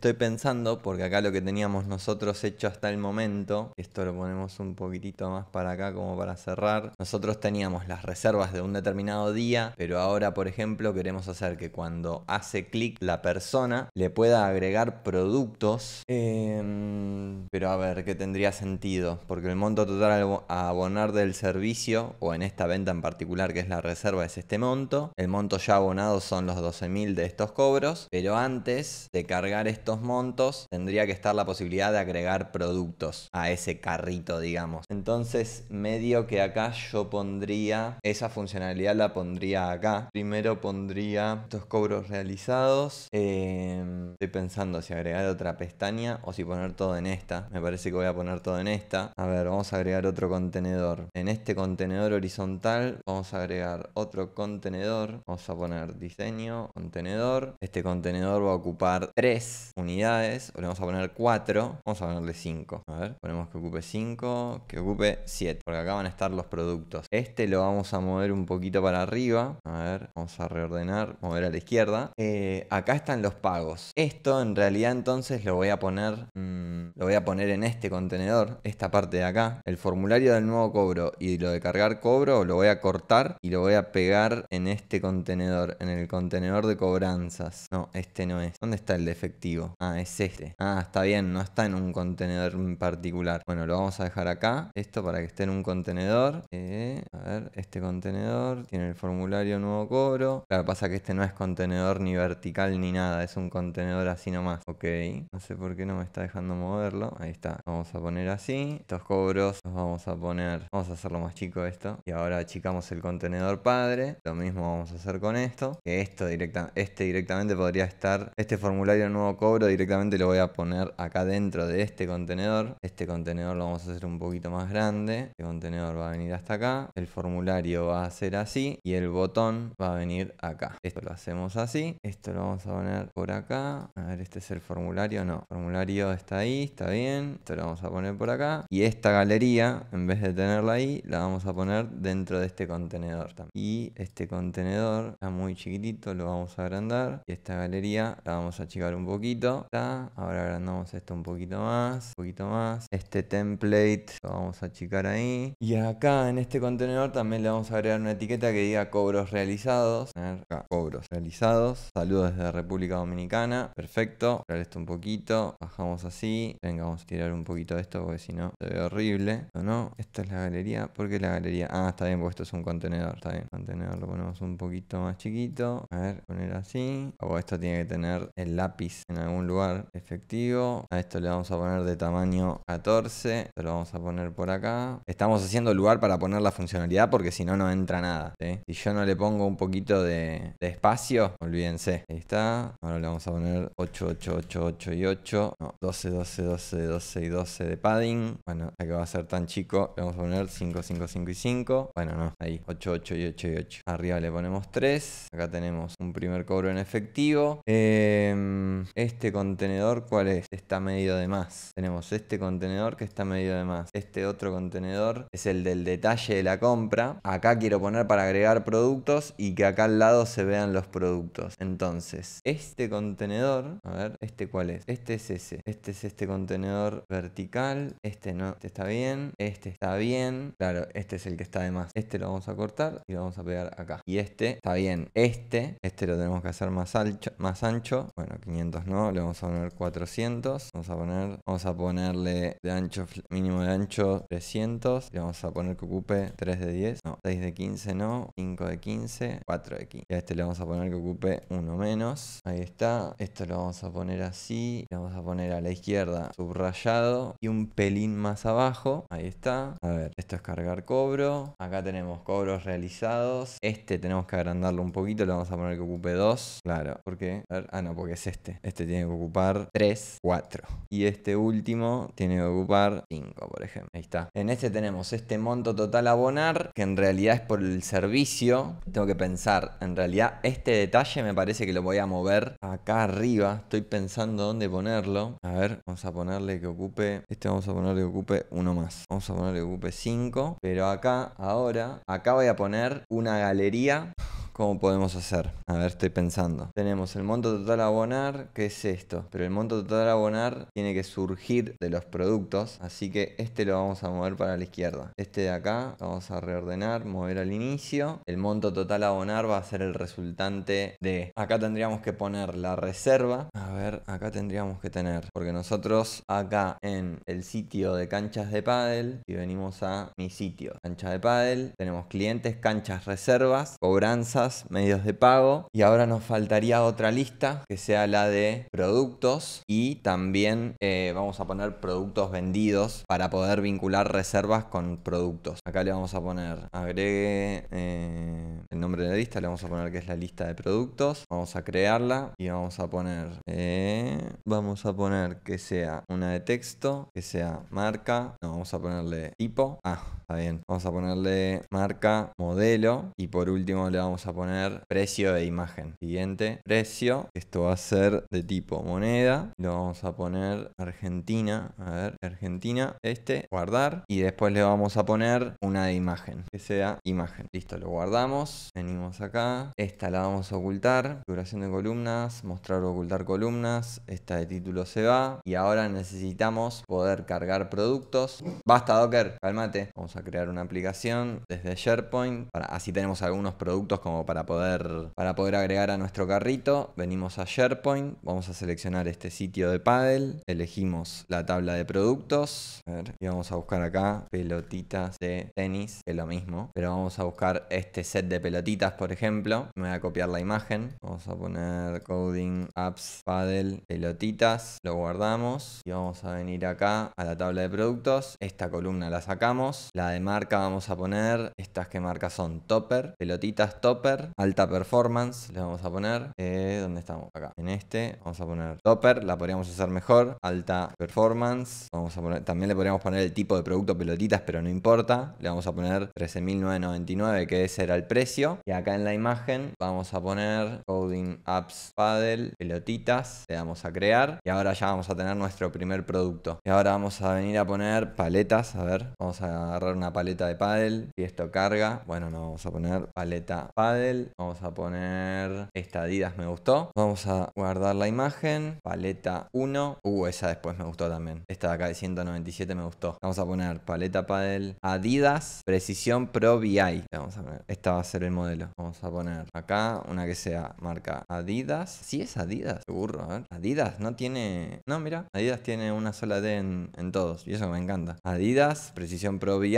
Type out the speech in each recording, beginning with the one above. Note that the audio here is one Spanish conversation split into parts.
Estoy pensando, porque acá lo que teníamos nosotros hecho hasta el momento, esto lo ponemos un poquitito más para acá como para cerrar, nosotros teníamos las reservas de un determinado día, pero ahora por ejemplo queremos hacer que cuando hace clic la persona le pueda agregar productos, em, pero a ver, ¿qué tendría sentido? Porque el monto total a abonar del servicio, o en esta venta en particular que es la reserva, es este monto, el monto ya abonado son los 12.000 de estos cobros, pero antes de cargar esto montos, tendría que estar la posibilidad de agregar productos a ese carrito, digamos. Entonces, medio que acá yo pondría, esa funcionalidad la pondría acá. Primero pondría estos cobros realizados. Em, estoy pensando si agregar otra pestaña o si poner todo en esta. Me parece que voy a poner todo en esta. A ver, vamos a agregar otro contenedor. En este contenedor horizontal vamos a agregar otro contenedor. Vamos a poner diseño, contenedor. Este contenedor va a ocupar tres unidades, le vamos a poner 4, vamos a ponerle 5. A ver, ponemos que ocupe 5, que ocupe 7, porque acá van a estar los productos. Este lo vamos a mover un poquito para arriba, a ver, vamos a reordenar, mover a la izquierda. Eh, acá están los pagos. Esto en realidad entonces lo voy a poner, mm, lo voy a poner en este contenedor, esta parte de acá. El formulario del nuevo cobro y lo de cargar cobro lo voy a cortar y lo voy a pegar en este contenedor, en el contenedor de cobranzas. No, este no es. ¿Dónde está el de efectivo? Ah, es este. Ah, está bien, no está en un contenedor en particular. Bueno, lo vamos a dejar acá. Esto para que esté en un contenedor. Eh, a ver, este contenedor tiene el formulario nuevo cobro. Claro, pasa que este no es contenedor ni vertical ni nada. Es un contenedor así nomás. Ok, no sé por qué no me está dejando moverlo. Ahí está. Vamos a poner así. Estos cobros los vamos a poner. Vamos a hacerlo más chico esto. Y ahora achicamos el contenedor padre. Lo mismo vamos a hacer con esto. Que esto directa, este directamente podría estar. Este formulario nuevo cobro directamente lo voy a poner acá dentro de este contenedor. Este contenedor lo vamos a hacer un poquito más grande. Este contenedor va a venir hasta acá. El formulario va a ser así y el botón va a venir acá. Esto lo hacemos así. Esto lo vamos a poner por acá. A ver, este es el formulario. No, formulario está ahí, está bien. Esto lo vamos a poner por acá. Y esta galería, en vez de tenerla ahí, la vamos a poner dentro de este contenedor también. Y este contenedor está muy chiquitito, lo vamos a agrandar. Y esta galería la vamos a achicar un poquito Ahora agrandamos esto un poquito más, un poquito más. Este template lo vamos a achicar ahí. Y acá en este contenedor también le vamos a agregar una etiqueta que diga cobros realizados. A ver, acá, cobros realizados. Saludos desde República Dominicana. Perfecto. Real esto un poquito. Bajamos así. Venga, vamos a tirar un poquito de esto porque si no se ve horrible. ¿O no? Esta es la galería. ¿Por qué la galería? Ah, está bien porque esto es un contenedor. Está bien. Contenedor lo ponemos un poquito más chiquito. A ver, poner así. O oh, esto tiene que tener el lápiz en algún lugar efectivo. A esto le vamos a poner de tamaño 14. Esto lo vamos a poner por acá. Estamos haciendo lugar para poner la funcionalidad porque si no, no entra nada. Si yo no le pongo un poquito de, espacio, olvídense. Ahí está. Ahora le vamos a poner 8, 8, 8, 8 y 8. 12, 12, 12, 12 y 12 de padding. Bueno, ya que va a ser tan chico, le vamos a poner 5, 5, 5 y 5. Bueno, no, ahí. 8, 8 y 8 y 8. Arriba le ponemos 3. Acá tenemos un primer cobro en efectivo. Em, este este contenedor cuál es, está medio de más. Tenemos este contenedor que está medio de más. Este otro contenedor es el del detalle de la compra. Acá quiero poner para agregar productos y que acá al lado se vean los productos. Entonces, este contenedor, a ver, este cuál es. Este es ese. Este es este contenedor vertical. Este no, este está bien. Este está bien. Claro, este es el que está de más. Este lo vamos a cortar y lo vamos a pegar acá. Y este está bien. Este, este lo tenemos que hacer más, ancho. más ancho. Bueno, 500 no, le vamos a poner 400. Vamos a poner, vamos a ponerle de ancho, mínimo de ancho 300. Le vamos a poner que ocupe 3 de 10. No, 6 de 15 no, 5 de 15, 4 de 15. a este le vamos a poner que ocupe 1 menos. Ahí está. Esto lo vamos a poner así. Le vamos a poner a la izquierda subrayado y un pelín más abajo. Ahí está. A ver, esto es cargar cobro. Acá tenemos cobros realizados. Este tenemos que agrandarlo un poquito. Le vamos a poner que ocupe 2. Claro, porque... Ah, no, porque es este. Este tiene que ocupar 3, 4. Y este último tiene que ocupar 5, por ejemplo. Ahí está. En este tenemos este monto total a abonar, que en realidad es por el servicio. Tengo que pensar, en realidad este detalle me parece que lo voy a mover acá arriba. Estoy pensando dónde ponerlo. A ver, vamos a ponerle que ocupe, este vamos a ponerle que ocupe uno más. Vamos a ponerle que ocupe 5. Pero acá, ahora, acá voy a poner una galería ¿Cómo podemos hacer? A ver, estoy pensando. Tenemos el monto total a abonar, ¿Qué es esto. Pero el monto total a abonar tiene que surgir de los productos. Así que este lo vamos a mover para la izquierda. Este de acá vamos a reordenar, mover al inicio. El monto total a abonar va a ser el resultante de... Acá tendríamos que poner la reserva. A ver, acá tendríamos que tener. Porque nosotros acá en el sitio de canchas de pádel, y venimos a mi sitio, cancha de pádel, tenemos clientes, canchas, reservas, cobranzas medios de pago. Y ahora nos faltaría otra lista que sea la de productos y también eh, vamos a poner productos vendidos para poder vincular reservas con productos. Acá le vamos a poner, agregue eh, el nombre de la lista, le vamos a poner que es la lista de productos. Vamos a crearla y vamos a poner, eh, vamos a poner que sea una de texto, que sea marca, no, vamos a ponerle tipo. Ah, está bien. Vamos a ponerle marca, modelo y por último le vamos a a poner precio de imagen. Siguiente, precio. Esto va a ser de tipo moneda. Lo vamos a poner Argentina. A ver, Argentina. Este, guardar. Y después le vamos a poner una de imagen. Que sea imagen. Listo, lo guardamos. Venimos acá. Esta la vamos a ocultar. Duración de columnas. Mostrar o ocultar columnas. Esta de título se va. Y ahora necesitamos poder cargar productos. Basta, Docker. cálmate Vamos a crear una aplicación desde SharePoint. Para, así tenemos algunos productos como para poder, para poder agregar a nuestro carrito. Venimos a SharePoint, vamos a seleccionar este sitio de Paddle, elegimos la tabla de productos y vamos a buscar acá pelotitas de tenis, es lo mismo, pero vamos a buscar este set de pelotitas, por ejemplo. Me voy a copiar la imagen, vamos a poner coding apps paddle pelotitas, lo guardamos y vamos a venir acá a la tabla de productos. Esta columna la sacamos, la de marca vamos a poner, estas que marcas son topper, pelotitas topper alta performance, le vamos a poner. Eh, ¿Dónde estamos? Acá. En este vamos a poner topper, la podríamos usar mejor, alta performance. Vamos a también le podríamos poner el tipo de producto pelotitas, pero no importa. Le vamos a poner 13.999, que ese era el precio. Y acá en la imagen vamos a poner coding apps paddle, pelotitas. Le damos a crear y ahora ya vamos a tener nuestro primer producto. Y ahora vamos a venir a poner paletas, a ver, vamos a agarrar una paleta de paddle y esto carga. Bueno, no vamos a poner paleta paddle Vamos a poner esta Adidas me gustó. Vamos a guardar la imagen. Paleta 1. Uh, esa después me gustó también. Esta de acá de 197 me gustó. Vamos a poner paleta Paddle Adidas Precisión Pro VI. Vamos a ver. Esta va a ser el modelo. Vamos a poner acá una que sea marca Adidas. ¿Sí es Adidas, seguro. A ver. Adidas no tiene. No, mira. Adidas tiene una sola D en, todos. Y eso me encanta. Adidas Precisión Pro VI.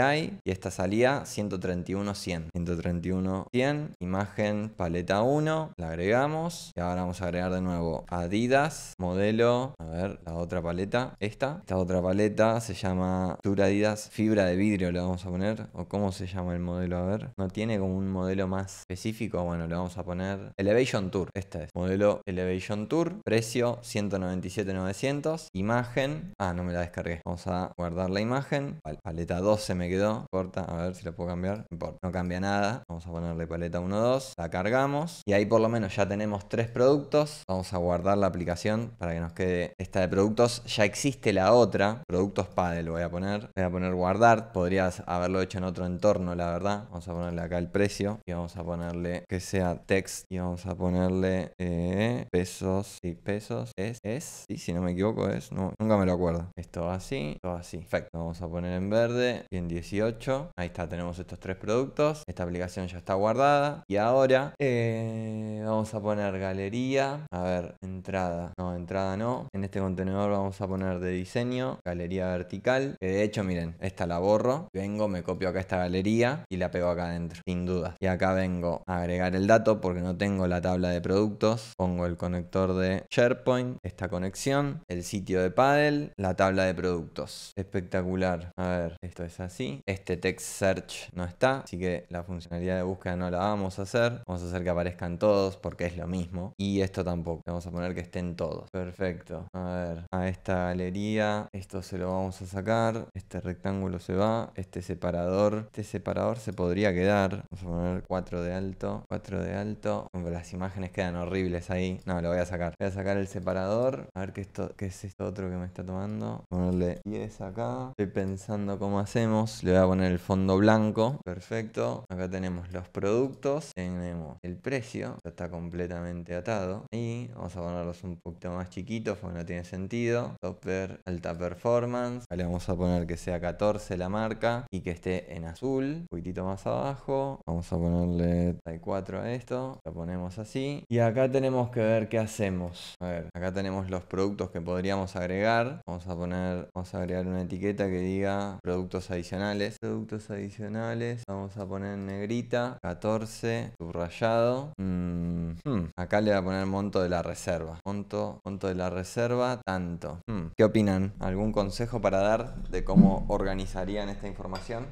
Y esta salía 131 100. 131 100. Y imagen paleta 1, la agregamos y ahora vamos a agregar de nuevo Adidas, modelo, a ver, la otra paleta, esta. Esta otra paleta se llama Tour Adidas Fibra de Vidrio, le vamos a poner, o cómo se llama el modelo, a ver. No tiene como un modelo más específico, bueno, le vamos a poner Elevation Tour, esta es, modelo Elevation Tour, precio 197.900, imagen, ah, no me la descargué, vamos a guardar la imagen, paleta 2 se me quedó, corta, a ver si la puedo cambiar, no importa, no cambia nada, vamos a ponerle paleta 1, la cargamos y ahí por lo menos ya tenemos tres productos. Vamos a guardar la aplicación para que nos quede esta de productos. Ya existe la otra, productos Paddle voy a poner. Voy a poner guardar, podrías haberlo hecho en otro entorno la verdad. Vamos a ponerle acá el precio y vamos a ponerle que sea text y vamos a ponerle eh, pesos y pesos. Es, es, y si no me equivoco es, no, nunca me lo acuerdo. Esto así, esto así. Perfecto, vamos a poner en verde y en 18. Ahí está, tenemos estos tres productos. Esta aplicación ya está guardada y ahora eh, vamos a poner galería. A ver, entrada. No, entrada no. En este contenedor vamos a poner de diseño, galería vertical. Que de hecho, miren, esta la borro. Vengo, me copio acá esta galería y la pego acá adentro, sin duda. Y acá vengo a agregar el dato porque no tengo la tabla de productos. Pongo el conector de SharePoint, esta conexión, el sitio de Paddle, la tabla de productos. Espectacular. A ver, esto es así. Este text search no está, así que la funcionalidad de búsqueda no la vamos a hacer. Vamos a hacer que aparezcan todos porque es lo mismo. Y esto tampoco. Vamos a poner que estén todos. Perfecto. A ver, a esta galería, esto se lo vamos a sacar. Este rectángulo se va. Este separador. Este separador se podría quedar. Vamos a poner 4 de alto, 4 de alto. las imágenes quedan horribles ahí. No, lo voy a sacar. Voy a sacar el separador. A ver qué, esto, qué es esto otro que me está tomando. Ponerle 10 acá. Estoy pensando cómo hacemos. Le voy a poner el fondo blanco. Perfecto. Acá tenemos los productos tenemos el precio, ya está completamente atado. Y vamos a ponerlos un poquito más chiquitos porque no tiene sentido. Topper, alta performance. Le vamos a poner que sea 14 la marca y que esté en azul. Un poquitito más abajo. Vamos a ponerle 4 a esto. Lo ponemos así. Y acá tenemos que ver qué hacemos. A ver, acá tenemos los productos que podríamos agregar. Vamos a poner, vamos a agregar una etiqueta que diga productos adicionales. Productos adicionales. Vamos a poner en negrita 14 subrayado. Mm, hmm, acá le voy a poner monto de la reserva. Monto, monto de la reserva, tanto. Hmm, ¿Qué opinan? ¿Algún consejo para dar de cómo organizarían esta información?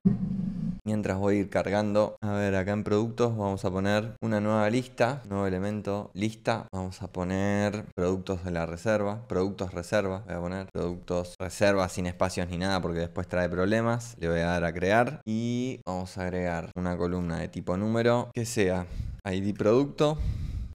Mientras voy a ir cargando, a ver, acá en productos vamos a poner una nueva lista, nuevo elemento, lista. Vamos a poner productos de la reserva, productos reserva, voy a poner productos reserva sin espacios ni nada porque después trae problemas. Le voy a dar a crear y vamos a agregar una columna de tipo número que sea ID producto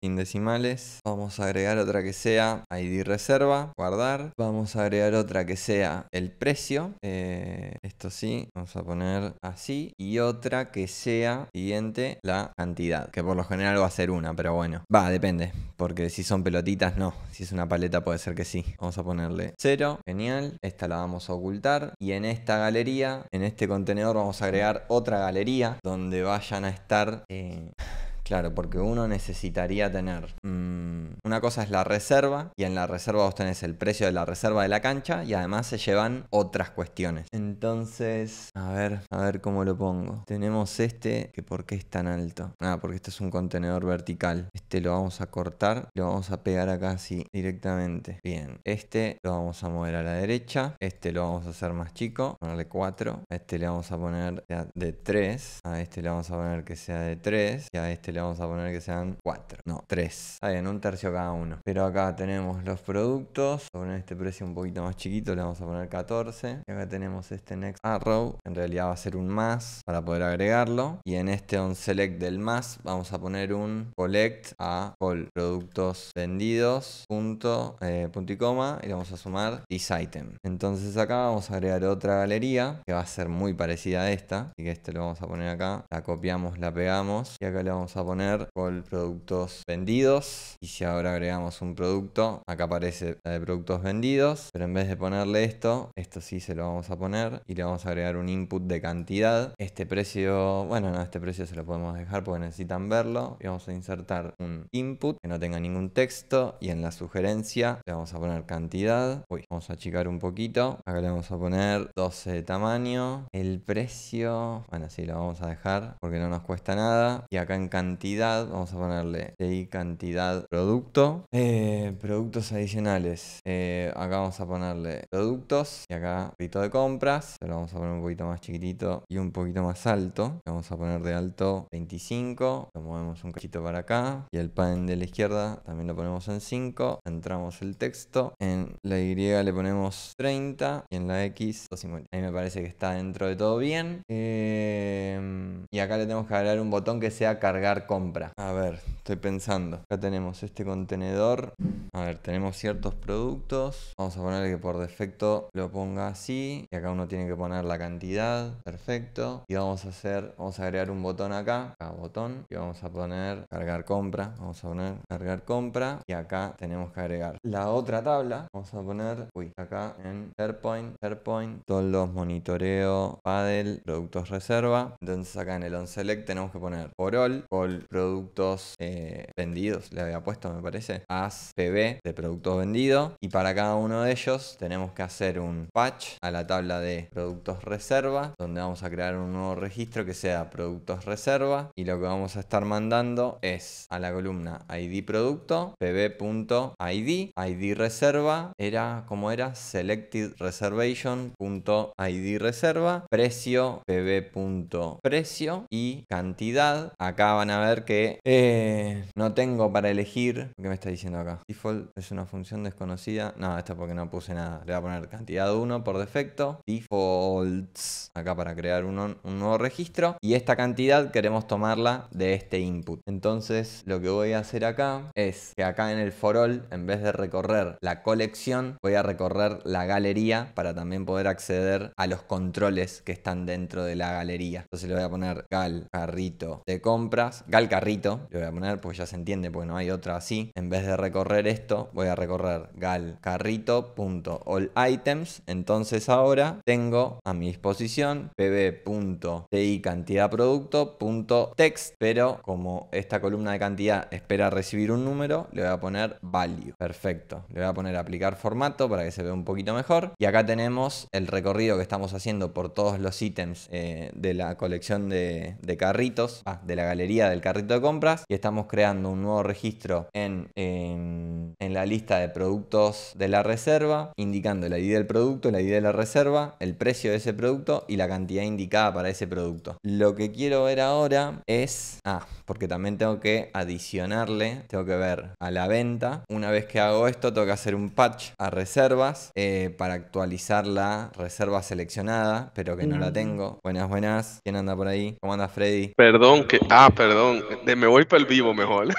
Indecimales decimales. Vamos a agregar otra que sea ID reserva, guardar. Vamos a agregar otra que sea el precio. Eh, esto sí, vamos a poner así. Y otra que sea, siguiente, la cantidad. Que por lo general va a ser una, pero bueno. Va, depende. Porque si son pelotitas, no. Si es una paleta puede ser que sí. Vamos a ponerle cero Genial. Esta la vamos a ocultar. Y en esta galería, en este contenedor, vamos a agregar otra galería donde vayan a estar... Eh, Claro, porque uno necesitaría tener... Mm, una cosa es la reserva, y en la reserva vos tenés el precio de la reserva de la cancha, y además se llevan otras cuestiones. Entonces, a ver, a ver cómo lo pongo. Tenemos este, que por qué es tan alto. nada ah, porque este es un contenedor vertical. Este lo vamos a cortar, lo vamos a pegar acá así, directamente. Bien, este lo vamos a mover a la derecha, este lo vamos a hacer más chico, ponerle 4, a este le vamos a poner de 3, a este le vamos a poner que sea de 3, y a este le vamos a poner que sean 4. No, 3. Está bien, un tercio cada uno. Pero acá tenemos los productos. Vamos poner este precio un poquito más chiquito, le vamos a poner 14. Y acá tenemos este Next Arrow. En realidad va a ser un más para poder agregarlo. Y en este on select del más vamos a poner un collect a all productos vendidos. Punto, eh, punto y coma. Y le vamos a sumar this item. Entonces acá vamos a agregar otra galería que va a ser muy parecida a esta. Así que este lo vamos a poner acá. La copiamos, la pegamos. Y acá le vamos a poner con productos vendidos. Y si ahora agregamos un producto, acá aparece la de productos vendidos. Pero en vez de ponerle esto, esto sí se lo vamos a poner. Y le vamos a agregar un input de cantidad. Este precio, bueno, no, este precio se lo podemos dejar porque necesitan verlo. Y vamos a insertar un input que no tenga ningún texto. Y en la sugerencia le vamos a poner cantidad. Uy, vamos a achicar un poquito. Acá le vamos a poner 12 de tamaño. El precio, bueno, sí, lo vamos a dejar porque no nos cuesta nada. Y acá en cantidad cantidad, vamos a ponerle TI cantidad producto, eh, productos adicionales, eh, acá vamos a ponerle productos y acá rito de compras, Pero lo vamos a poner un poquito más chiquitito y un poquito más alto, vamos a poner de alto 25, lo movemos un cachito para acá y el pan de la izquierda también lo ponemos en 5, entramos el texto, en la Y le ponemos 30 y en la X 250. me parece que está dentro de todo bien. Eh, y acá le tenemos que agregar un botón que sea cargar compra. A ver, estoy pensando. Acá tenemos este contenedor. A ver, tenemos ciertos productos. Vamos a ponerle que por defecto lo ponga así. Y acá uno tiene que poner la cantidad. Perfecto. Y vamos a hacer, vamos a agregar un botón acá. Acá botón. Y vamos a poner cargar compra. Vamos a poner cargar compra. Y acá tenemos que agregar la otra tabla. Vamos a poner, uy, acá en Airpoint, todos los monitoreo, paddle, productos reserva. Entonces acá en el on select tenemos que poner por all, productos eh, vendidos, le había puesto, me parece. As PB de productos vendidos. Y para cada uno de ellos tenemos que hacer un patch a la tabla de productos reserva, donde vamos a crear un nuevo registro que sea productos reserva. Y lo que vamos a estar mandando es a la columna ID producto, pb.id, ID reserva, era como era, selected reservation reservation.id reserva, precio, pb.precio y cantidad. Acá van a ver que eh, no tengo para elegir. ¿Qué me está diciendo acá? Default es una función desconocida. No, esto porque no puse nada. Le voy a poner cantidad 1 por defecto. Defaults. Acá para crear un, un nuevo registro. Y esta cantidad queremos tomarla de este input. Entonces lo que voy a hacer acá es que acá en el for all, en vez de recorrer la colección, voy a recorrer la galería para también poder acceder a los controles que están dentro de la galería. Entonces le voy a poner gal, carrito de compras Gal Carrito, lo voy a poner porque ya se entiende, porque no hay otra así. En vez de recorrer esto, voy a recorrer galcarrito.allItems. Entonces ahora tengo a mi disposición pb.ti cantidad pero como esta columna de cantidad espera recibir un número, le voy a poner value. Perfecto. Le voy a poner aplicar formato para que se vea un poquito mejor. Y acá tenemos el recorrido que estamos haciendo por todos los ítems eh, de la colección de, de carritos, ah, de la galería de el carrito de compras y estamos creando un nuevo registro en, en, la lista de productos de la reserva, indicando la ID del producto, la ID de la reserva, el precio de ese producto y la cantidad indicada para ese producto. Lo que quiero ver ahora es, ah, porque también tengo que adicionarle, tengo que ver a la venta. Una vez que hago esto, tengo que hacer un patch a reservas eh, para actualizar la reserva seleccionada, pero que no la mm. tengo. Buenas, buenas. ¿Quién anda por ahí? ¿Cómo anda Freddy? Perdón, que. Ah, perdón de me voy para el vivo mejor.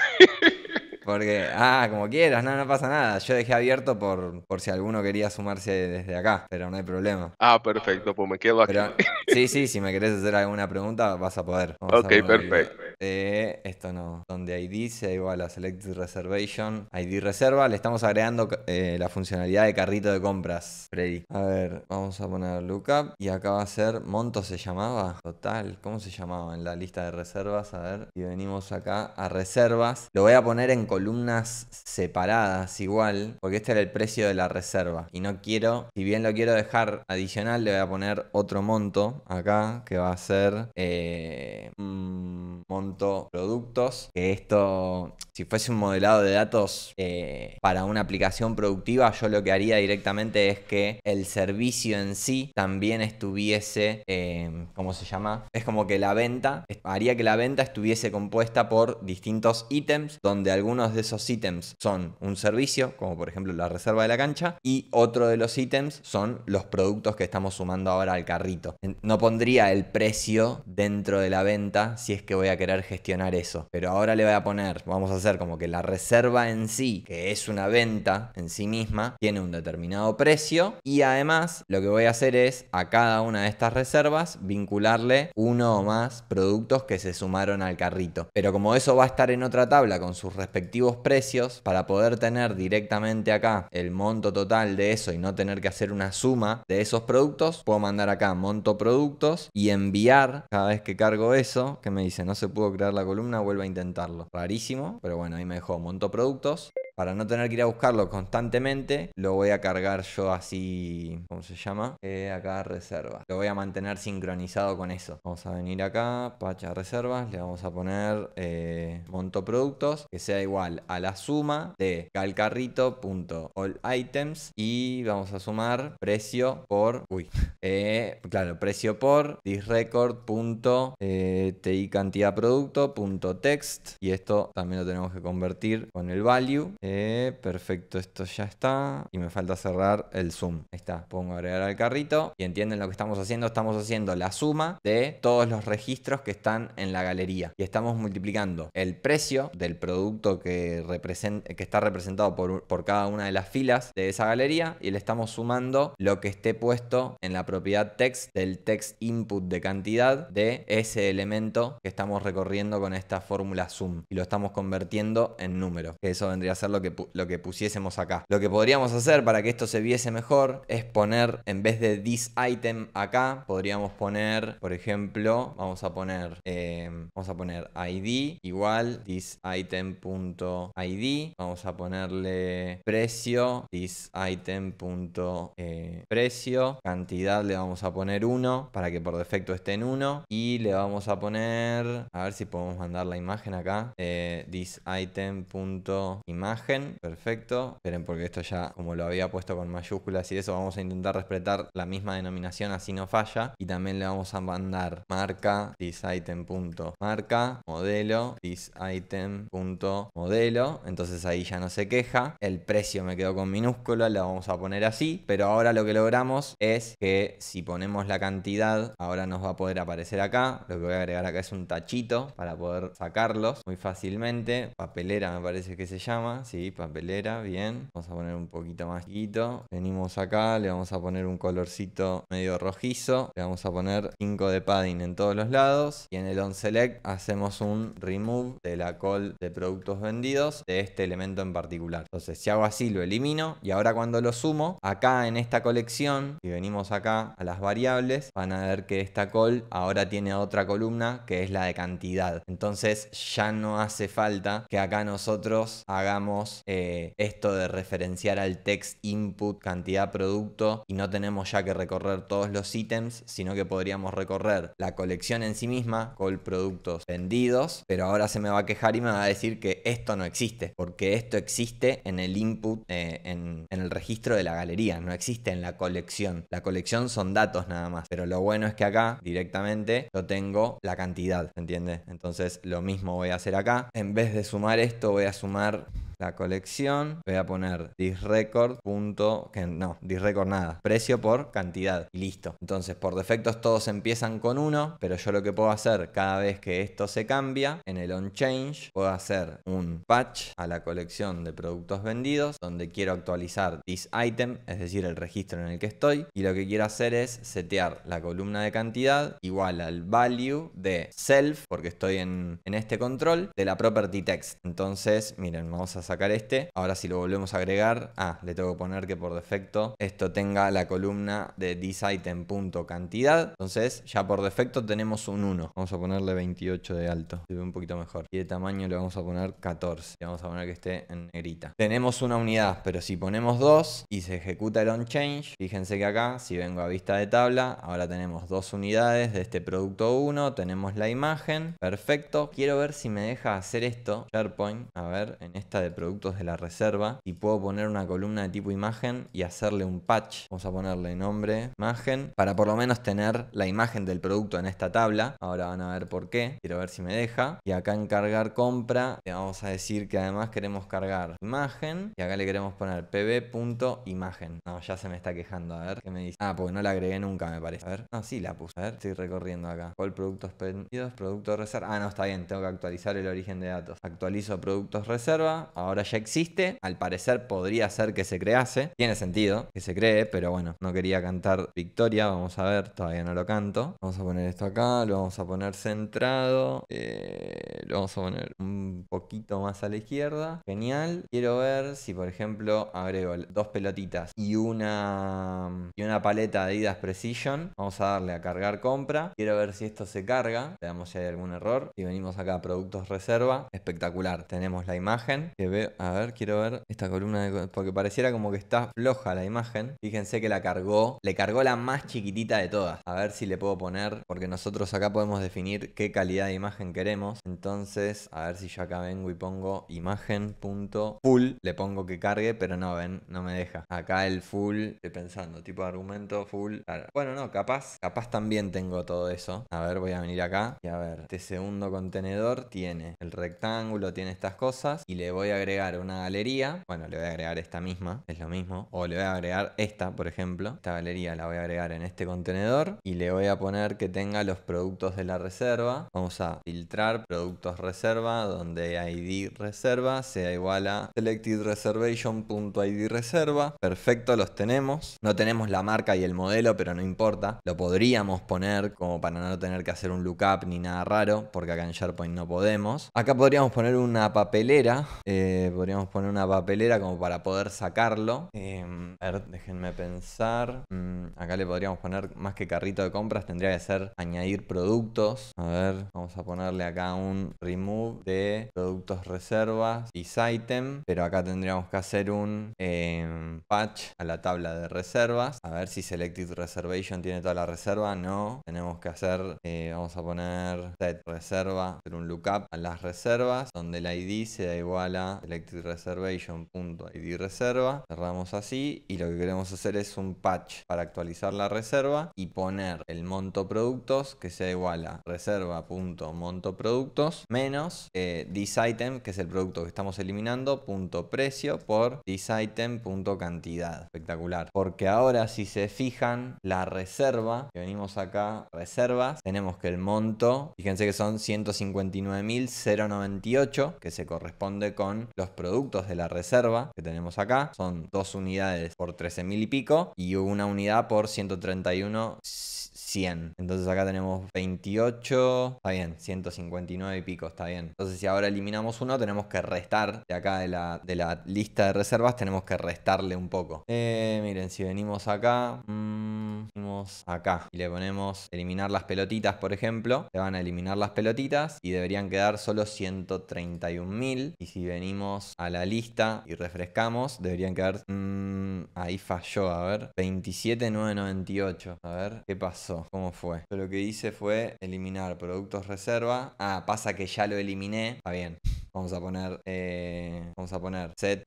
Porque, ah, como quieras, no, no pasa nada. Yo dejé abierto por, por si alguno quería sumarse desde acá, pero no hay problema. Ah, perfecto, pues me quedo aquí. sí, sí, si me querés hacer alguna pregunta, vas a poder. ok, perfecto. esto no. Donde ID sea igual a Select Reservation, ID Reserva, le estamos agregando eh, la funcionalidad de carrito de compras, Freddy. A ver, vamos a poner lookup y acá va a ser monto se llamaba. Total, ¿cómo se llamaba en la lista de reservas? A ver, y venimos acá a reservas. Lo voy a poner en columnas separadas igual, porque este era el precio de la reserva. Y no quiero, si bien lo quiero dejar adicional, le voy a poner otro monto acá, que va a ser eh, monto productos. Que esto, si fuese un modelado de datos eh, para una aplicación productiva, yo lo que haría directamente es que el servicio en sí también estuviese, eh, ¿cómo se llama? Es como que la venta, haría que la venta estuviese compuesta por distintos ítems, donde algunos de esos ítems son un servicio, como por ejemplo la reserva de la cancha, y otro de los ítems son los productos que estamos sumando ahora al carrito. No pondría el precio dentro de la venta si es que voy a querer gestionar eso, pero ahora le voy a poner, vamos a hacer como que la reserva en sí, que es una venta en sí misma, tiene un determinado precio y además lo que voy a hacer es a cada una de estas reservas vincularle uno o más productos que se sumaron al carrito. Pero como eso va a estar en otra tabla con sus respectivos precios para poder tener directamente acá el monto total de eso y no tener que hacer una suma de esos productos, puedo mandar acá monto productos y enviar cada vez que cargo eso, que me dice no se pudo crear la columna, vuelvo a intentarlo. Rarísimo, pero bueno, ahí me dejó monto productos para no tener que ir a buscarlo constantemente, lo voy a cargar yo así, como se llama? Eh, acá reserva. Lo voy a mantener sincronizado con eso. Vamos a venir acá, pacha reservas, le vamos a poner eh, monto productos, que sea igual a la suma de calcarrito.allitems y vamos a sumar precio por, uy, eh, claro, precio por eh, text y esto también lo tenemos que convertir con el value. Eh, perfecto, esto ya está y me falta cerrar el zoom. Ahí está, pongo agregar al carrito y entienden lo que estamos haciendo. Estamos haciendo la suma de todos los registros que están en la galería y estamos multiplicando el precio del producto que que, está representado por, cada una de las filas de esa galería y le estamos sumando lo que esté puesto en la propiedad text del text input de cantidad de ese elemento que estamos recorriendo con esta fórmula sum y lo estamos convirtiendo en número. eso vendría a ser lo que, lo que pusiésemos acá. Lo que podríamos hacer para que esto se viese mejor es poner en vez de this item acá, podríamos poner, por ejemplo, vamos a poner, eh, vamos a poner id igual this item. ID, Vamos a ponerle precio, this eh, precio, Cantidad le vamos a poner 1 para que por defecto esté en 1. Y le vamos a poner, a ver si podemos mandar la imagen acá. Eh, this item.imagen. Perfecto. Esperen porque esto ya, como lo había puesto con mayúsculas y eso, vamos a intentar respetar la misma denominación, así no falla. Y también le vamos a mandar marca, this item.marca, modelo, this item.modelo entonces ahí ya no se queja. El precio me quedó con minúscula, la vamos a poner así, pero ahora lo que logramos es que si ponemos la cantidad, ahora nos va a poder aparecer acá. Lo que voy a agregar acá es un tachito para poder sacarlos muy fácilmente. Papelera me parece que se llama, sí, papelera, bien. Vamos a poner un poquito más chiquito. Venimos acá, le vamos a poner un colorcito medio rojizo. Le vamos a poner 5 de padding en todos los lados. Y en el on select hacemos un remove de la call de productos vendidos de este elemento en particular. Entonces, si hago así, lo elimino y ahora cuando lo sumo, acá en esta colección, y venimos acá a las variables, van a ver que esta col ahora tiene otra columna que es la de cantidad. Entonces, ya no hace falta que acá nosotros hagamos eh, esto de referenciar al text input cantidad producto y no tenemos ya que recorrer todos los ítems, sino que podríamos recorrer la colección en sí misma, col productos vendidos, pero ahora se me va a quejar y me va a decir que esto no existe, porque esto existe en el input, eh, en, el registro de la galería, no existe en la colección. La colección son datos nada más, pero lo bueno es que acá directamente yo tengo la cantidad, ¿entiendes? Entonces lo mismo voy a hacer acá, en vez de sumar esto voy a sumar la colección, voy a poner disrecord. Punto, que no, disrecord nada. Precio por cantidad. Y listo. Entonces, por defectos todos empiezan con uno, pero yo lo que puedo hacer cada vez que esto se cambia, en el on change, puedo hacer un patch a la colección de productos vendidos, donde quiero actualizar this item, es decir, el registro en el que estoy. Y lo que quiero hacer es setear la columna de cantidad igual al value de self, porque estoy en, en este control, de la property text. Entonces, miren, vamos a sacar este. Ahora si lo volvemos a agregar, ah, le tengo que poner que por defecto esto tenga la columna de cantidad. Entonces ya por defecto tenemos un 1. Vamos a ponerle 28 de alto, se ve un poquito mejor. Y de tamaño le vamos a poner 14. vamos a poner que esté en negrita. Tenemos una unidad, pero si ponemos 2 y se ejecuta el change, fíjense que acá, si vengo a vista de tabla, ahora tenemos dos unidades de este producto 1, tenemos la imagen, perfecto. Quiero ver si me deja hacer esto, SharePoint, a ver, en esta de productos de la reserva y puedo poner una columna de tipo imagen y hacerle un patch. Vamos a ponerle nombre, imagen, para por lo menos tener la imagen del producto en esta tabla. Ahora van a ver por qué. Quiero ver si me deja. Y acá en cargar compra, le vamos a decir que además queremos cargar imagen y acá le queremos poner pb.imagen. No, ya se me está quejando. A ver qué me dice. Ah, porque no la agregué nunca, me parece. A ver. No, sí la puse. A ver, estoy recorriendo acá. ¿Cuál productos pedidos Productos reserva. Ah, no, está bien. Tengo que actualizar el origen de datos. Actualizo productos reserva ahora ya existe. Al parecer podría ser que se crease. Tiene sentido que se cree, pero bueno, no quería cantar Victoria. Vamos a ver, todavía no lo canto. Vamos a poner esto acá, lo vamos a poner centrado. Eh, lo vamos a poner un poquito más a la izquierda. Genial. Quiero ver si, por ejemplo, agrego dos pelotitas y una, y una paleta de Adidas Precision. Vamos a darle a cargar compra. Quiero ver si esto se carga. Veamos si hay algún error. y venimos acá a productos reserva, espectacular. Tenemos la imagen que a ver, quiero ver esta columna porque pareciera como que está floja la imagen. Fíjense que la cargó, le cargó la más chiquitita de todas. A ver si le puedo poner, porque nosotros acá podemos definir qué calidad de imagen queremos. Entonces, a ver si yo acá vengo y pongo imagen.full, le pongo que cargue, pero no ven, no me deja. Acá el full, estoy pensando, tipo de argumento full. Bueno, no, capaz, capaz también tengo todo eso. A ver, voy a venir acá y a ver, este segundo contenedor tiene el rectángulo, tiene estas cosas y le voy a agregar agregar una galería. Bueno, le voy a agregar esta misma, es lo mismo. O le voy a agregar esta, por ejemplo. Esta galería la voy a agregar en este contenedor y le voy a poner que tenga los productos de la reserva. Vamos a filtrar productos reserva donde ID reserva sea igual a selected id reserva. Perfecto, los tenemos. No tenemos la marca y el modelo, pero no importa. Lo podríamos poner como para no tener que hacer un lookup ni nada raro, porque acá en SharePoint no podemos. Acá podríamos poner una papelera. Eh, podríamos poner una papelera como para poder sacarlo. Eh, a ver, déjenme pensar. Mm, acá le podríamos poner más que carrito de compras, tendría que ser añadir productos. A ver, vamos a ponerle acá un remove de productos reservas y item, pero acá tendríamos que hacer un em, patch a la tabla de reservas. A ver si selected reservation tiene toda la reserva, no. Tenemos que hacer, eh, vamos a poner set reserva, hacer un lookup a las reservas, donde el ID sea igual a Selected reserva. Cerramos así y lo que queremos hacer es un patch para actualizar la reserva y poner el monto productos que sea igual a productos menos eh, this item que es el producto que estamos eliminando, punto precio por cantidad Espectacular. Porque ahora si se fijan, la reserva, que venimos acá, reservas, tenemos que el monto, fíjense que son 159.098, que se corresponde con los productos de la reserva que tenemos acá son dos unidades por 13 mil y pico y una unidad por 131 100. Entonces acá tenemos 28, está bien, 159 y pico, está bien. Entonces si ahora eliminamos uno, tenemos que restar de acá de la, lista de reservas, tenemos que restarle un poco. Eh, miren, si venimos acá, mm, venimos acá y le ponemos eliminar las pelotitas, por ejemplo, le van a eliminar las pelotitas y deberían quedar solo 131.000. Y si venimos a la lista y refrescamos, deberían quedar... Mm, ahí falló, a ver. 27.998. A ver, ¿qué pasó? cómo fue. lo que hice fue eliminar productos reserva. Ah, pasa que ya lo eliminé. Está bien. Vamos a poner, eh, vamos a poner set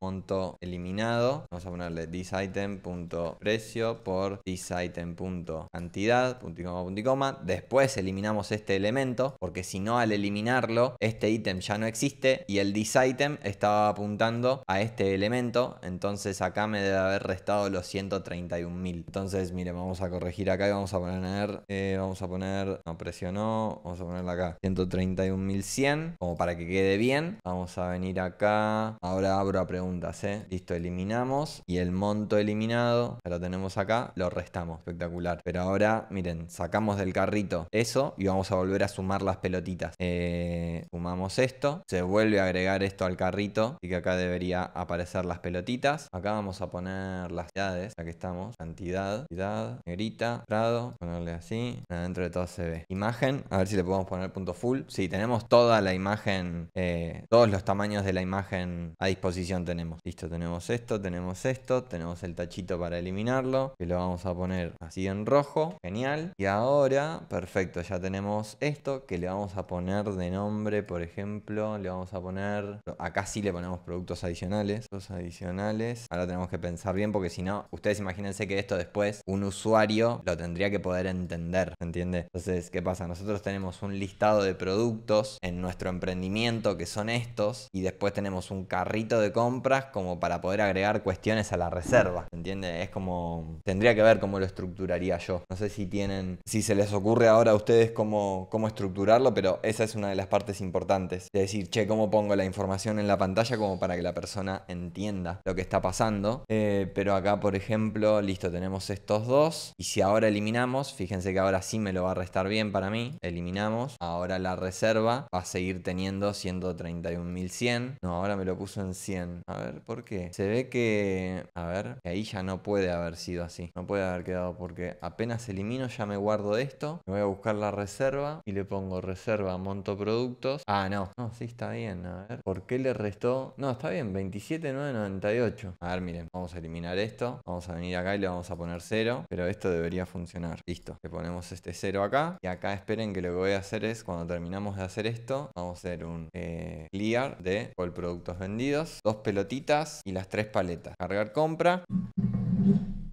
eliminado. Vamos a ponerle thisItem.precio por thisItem.cantidad, punto y coma, punto y coma. Después eliminamos este elemento, porque si no al eliminarlo, este ítem ya no existe y el thisItem estaba apuntando a este elemento. Entonces acá me debe haber restado los 131.000. Entonces, mire, vamos a corregir acá y vamos a poner, eh, vamos a poner, no presionó, vamos a ponerla acá, 131.100, como para que quede bien. Vamos a venir acá. Ahora abro a preguntas, ¿eh? Listo, eliminamos. Y el monto eliminado, Ya lo tenemos acá, lo restamos. Espectacular. Pero ahora, miren, sacamos del carrito eso y vamos a volver a sumar las pelotitas. Eh, sumamos esto. Se vuelve a agregar esto al carrito. y que acá debería aparecer las pelotitas. Acá vamos a poner las edades. Aquí estamos. Cantidad, edad negrita, Prado. Ponerle así. Adentro de todo se ve. Imagen. A ver si le podemos poner punto full. Sí, tenemos toda la imagen eh, eh, todos los tamaños de la imagen a disposición tenemos. Listo, tenemos esto, tenemos esto, tenemos el tachito para eliminarlo, que lo vamos a poner así en rojo, genial. Y ahora, perfecto, ya tenemos esto, que le vamos a poner de nombre, por ejemplo, le vamos a poner, acá sí le ponemos productos adicionales, los adicionales. Ahora tenemos que pensar bien porque si no, ustedes imagínense que esto después un usuario lo tendría que poder entender, ¿entiende? Entonces, ¿qué pasa? Nosotros tenemos un listado de productos en nuestro emprendimiento que son estos y después tenemos un carrito de compras como para poder agregar cuestiones a la reserva. ¿Entiendes? Es como. Tendría que ver cómo lo estructuraría yo. No sé si tienen. Si se les ocurre ahora a ustedes cómo, cómo estructurarlo, pero esa es una de las partes importantes. Es decir, che, ¿cómo pongo la información en la pantalla como para que la persona entienda lo que está pasando? Eh, pero acá, por ejemplo, listo, tenemos estos dos. Y si ahora eliminamos, fíjense que ahora sí me lo va a restar bien para mí. Eliminamos. Ahora la reserva va a seguir teniendo 130. 1.100. No, ahora me lo puso en 100. A ver, ¿por qué? Se ve que... A ver, ahí ya no puede haber sido así. No puede haber quedado porque apenas elimino ya me guardo esto. Me voy a buscar la reserva y le pongo reserva, monto productos. Ah, no. No, sí, está bien. A ver, ¿por qué le restó? No, está bien. 27.998. A ver, miren. Vamos a eliminar esto. Vamos a venir acá y le vamos a poner 0. Pero esto debería funcionar. Listo. Le ponemos este 0 acá. Y acá esperen que lo que voy a hacer es, cuando terminamos de hacer esto, vamos a hacer un... Eh, clear de los productos vendidos, dos pelotitas y las tres paletas. Cargar compra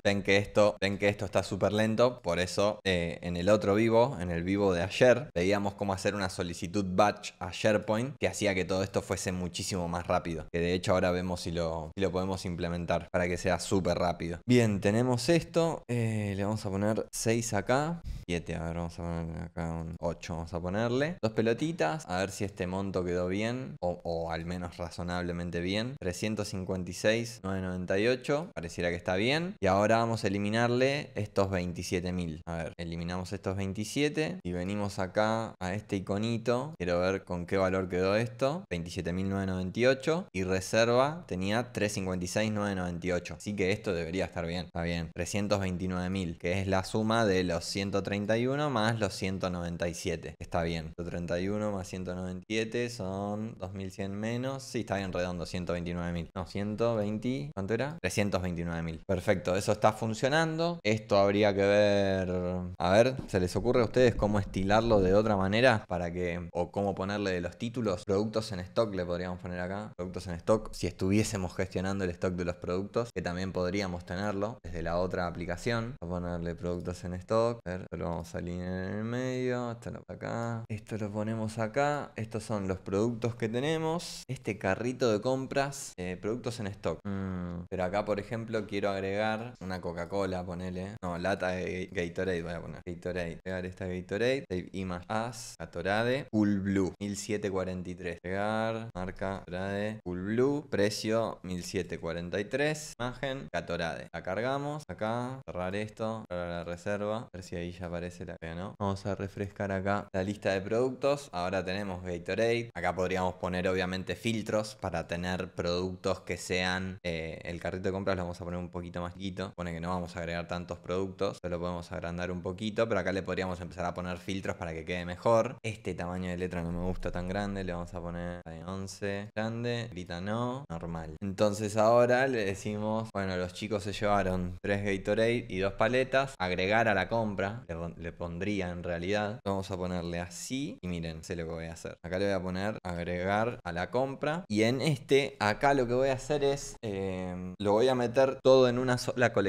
ven que esto, ven que esto está súper lento, por eso eh, en el otro vivo, en el vivo de ayer, veíamos cómo hacer una solicitud batch a SharePoint que hacía que todo esto fuese muchísimo más rápido, que de hecho ahora vemos si lo, lo podemos implementar para que sea súper rápido. Bien, tenemos esto, eh, le vamos a poner 6 acá, 7, a ver, vamos a poner acá un 8, vamos a ponerle, dos pelotitas, a ver si este monto quedó bien, o, o al menos razonablemente bien, 356, 998, pareciera que está bien, y ahora vamos a eliminarle estos 27.000. A ver, eliminamos estos 27 y venimos acá a este iconito. Quiero ver con qué valor quedó esto. 27.998 y reserva tenía 356.998. Así que esto debería estar bien. Está bien. 329.000, que es la suma de los 131 más los 197. Está bien. 131 más 197 son 2.100 menos. Sí, está bien redondo. 129.000. No, 120. ¿Cuánto era? 329.000. Perfecto, eso está funcionando. Esto habría que ver... A ver, ¿se les ocurre a ustedes cómo estilarlo de otra manera? Para que... O cómo ponerle de los títulos. Productos en stock le podríamos poner acá. Productos en stock. Si estuviésemos gestionando el stock de los productos, que también podríamos tenerlo desde la otra aplicación. ponerle productos en stock. A lo vamos a alinear en el medio. Esto lo acá. Esto lo ponemos acá. Estos son los productos que tenemos. Este carrito de compras. Eh, productos en stock. Mm, pero acá, por ejemplo, quiero agregar una Coca-Cola, ponele. No, lata de Gatorade voy a poner. Gatorade. Pegar esta Gatorade. Save image as. Gatorade. Cool Blue. 1743. Pegar. Marca Gatorade. Cool Blue. Precio 1743. Imagen. Gatorade. La cargamos. Acá. Cerrar esto. Para la reserva. A ver si ahí ya aparece la que no. Vamos a refrescar acá la lista de productos. Ahora tenemos Gatorade. Acá podríamos poner obviamente filtros para tener productos que sean... Eh, el carrito de compras lo vamos a poner un poquito más chiquito Pone que no vamos a agregar tantos productos, solo podemos agrandar un poquito, pero acá le podríamos empezar a poner filtros para que quede mejor. Este tamaño de letra no me gusta tan grande, le vamos a poner 11, grande, grita no, normal. Entonces ahora le decimos, bueno, los chicos se llevaron 3 Gatorade y dos paletas, agregar a la compra, le, pondría en realidad, vamos a ponerle así y miren, sé lo que voy a hacer. Acá le voy a poner agregar a la compra y en este, acá lo que voy a hacer es, eh, lo voy a meter todo en una sola colección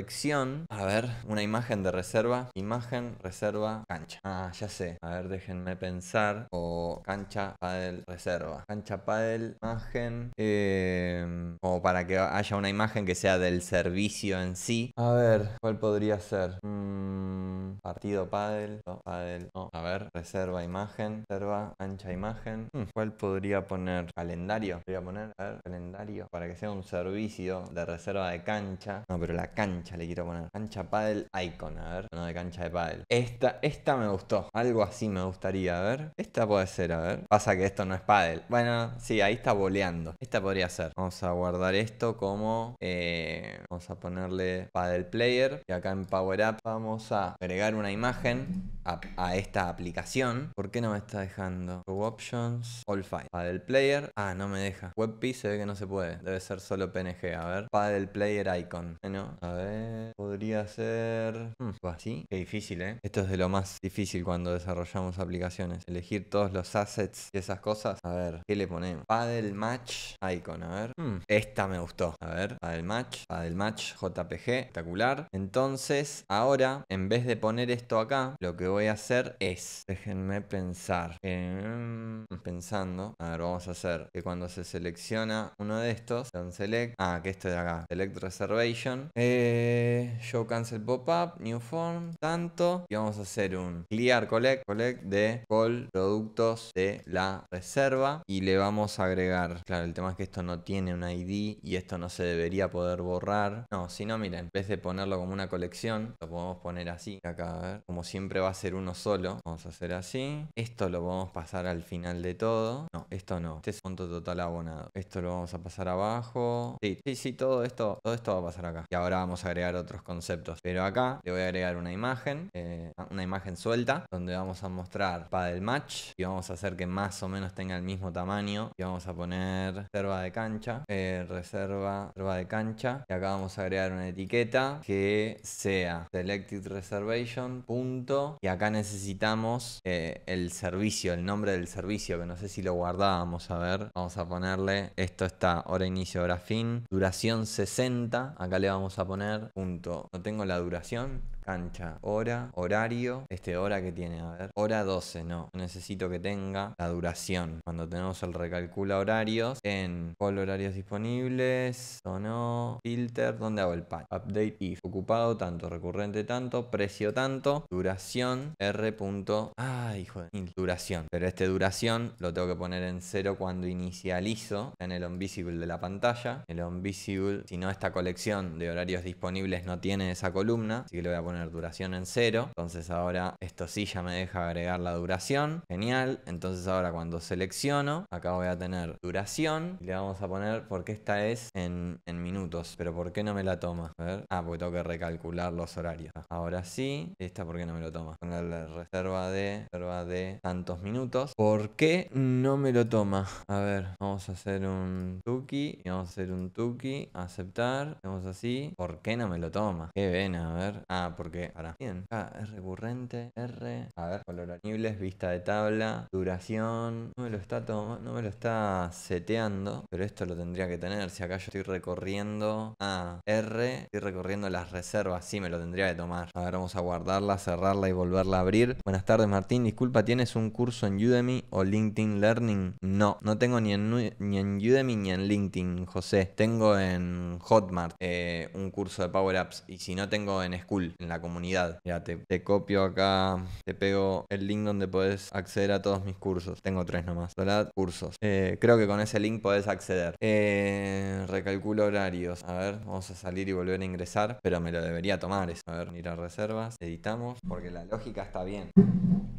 a ver, una imagen de reserva. Imagen, reserva, cancha. Ah, ya sé. A ver, déjenme pensar. O cancha, padel, reserva. Cancha, padel, imagen. Em, o para que haya una imagen que sea del servicio en sí. A ver, ¿cuál podría ser? Mm, partido, padel. No, padel, no. A ver, reserva, imagen. Reserva, cancha, imagen. Hmm, ¿Cuál podría poner? Calendario. Podría poner, a ver, calendario. Para que sea un servicio de reserva de cancha. No, pero la cancha le quiero poner. Cancha paddle icon, a ver. No, de cancha de paddle. Esta, esta me gustó. Algo así me gustaría, a ver. Esta puede ser, a ver. Pasa que esto no es paddle. Bueno, sí, ahí está boleando. Esta podría ser. Vamos a guardar esto como... Eh, vamos a ponerle paddle player. Y acá en Power Up vamos a agregar una imagen a, esta aplicación. ¿Por qué no me está dejando? Options, all file. Paddle Player. Ah, no me deja. WebP se ve que no se puede. Debe ser solo PNG. A ver. Paddle Player Icon. Bueno, a ver. Podría ser... Hmm, así. Qué difícil, ¿eh? Esto es de lo más difícil cuando desarrollamos aplicaciones. Elegir todos los assets y esas cosas. A ver, ¿qué le ponemos? Paddle Match Icon. A ver. Hmm, esta me gustó. A ver. Paddle Match. Paddle Match JPG. Espectacular. Entonces, ahora, en vez de poner esto acá, lo que voy voy a hacer es, déjenme pensar, em, pensando, a ver, vamos a hacer que cuando se selecciona uno de estos, don select, ah, que esto de acá, select reservation, eh, show cancel pop-up, new form, tanto, y vamos a hacer un clear collect, collect de call productos de la reserva y le vamos a agregar, claro, el tema es que esto no tiene un ID y esto no se debería poder borrar, no, si no, miren, en vez de ponerlo como una colección, lo podemos poner así, acá, a ver, como siempre va a ser uno solo. Vamos a hacer así. Esto lo podemos pasar al final de todo. No, esto no. Este es punto total abonado. Esto lo vamos a pasar abajo. Sí, sí, sí, todo esto, todo esto va a pasar acá. Y ahora vamos a agregar otros conceptos. Pero acá le voy a agregar una imagen, eh, una imagen suelta, donde vamos a mostrar para el match y vamos a hacer que más o menos tenga el mismo tamaño. Y vamos a poner reserva de cancha, eh, reserva, reserva de cancha. Y acá vamos a agregar una etiqueta que sea selected reservation punto acá necesitamos eh, el servicio, el nombre del servicio, que no sé si lo guardábamos. A ver, vamos a ponerle, esto está hora inicio, hora fin, duración 60. Acá le vamos a poner punto. No tengo la duración cancha, hora, horario, este hora que tiene, a ver, hora 12, no, necesito que tenga la duración. Cuando tenemos el recalcula horarios, en col horarios disponibles, o no, filter, ¿dónde hago el patch? Update if, ocupado tanto, recurrente tanto, precio tanto, duración, r. Punto, ay, ah, hijo de duración. Pero este duración lo tengo que poner en cero cuando inicializo en el on visible de la pantalla. El on visible, si no esta colección de horarios disponibles no tiene esa columna, así que lo voy a poner duración en cero. Entonces ahora esto sí ya me deja agregar la duración. Genial. Entonces ahora cuando selecciono, acá voy a tener duración. le vamos a poner porque esta es en, minutos. Pero ¿por qué no me la toma? A ver. Ah, porque tengo que recalcular los horarios. Ah, ahora sí. Esta ¿por qué no me lo toma? la reserva de, reserva de tantos minutos. ¿Por qué no me lo toma? A ver, vamos a hacer un tuki. Y vamos a hacer un tuki. Aceptar. vamos así. ¿Por qué no me lo toma? Qué ven, a ver. Ah, porque que ahora bien, ah, es recurrente, R, a ver, color anibles, vista de tabla, duración, no me lo está tomando, no me lo está seteando, pero esto lo tendría que tener, si acá yo estoy recorriendo a ah, R, y recorriendo las reservas, sí me lo tendría que tomar. A ver, vamos a guardarla, cerrarla y volverla a abrir. Buenas tardes Martín, disculpa, ¿tienes un curso en Udemy o LinkedIn Learning? No, no tengo ni en, ni en Udemy ni en LinkedIn, José. Tengo en Hotmart eh, un curso de Power Apps y si no tengo en School, la comunidad. ya te, copio acá, te pego el link donde puedes acceder a todos mis cursos. Tengo tres nomás, ¿verdad? Cursos. Eh, creo que con ese link podés acceder. Eh, recalculo horarios. A ver, vamos a salir y volver a ingresar, pero me lo debería tomar eso. A ver, ir a reservas, editamos, porque la lógica está bien.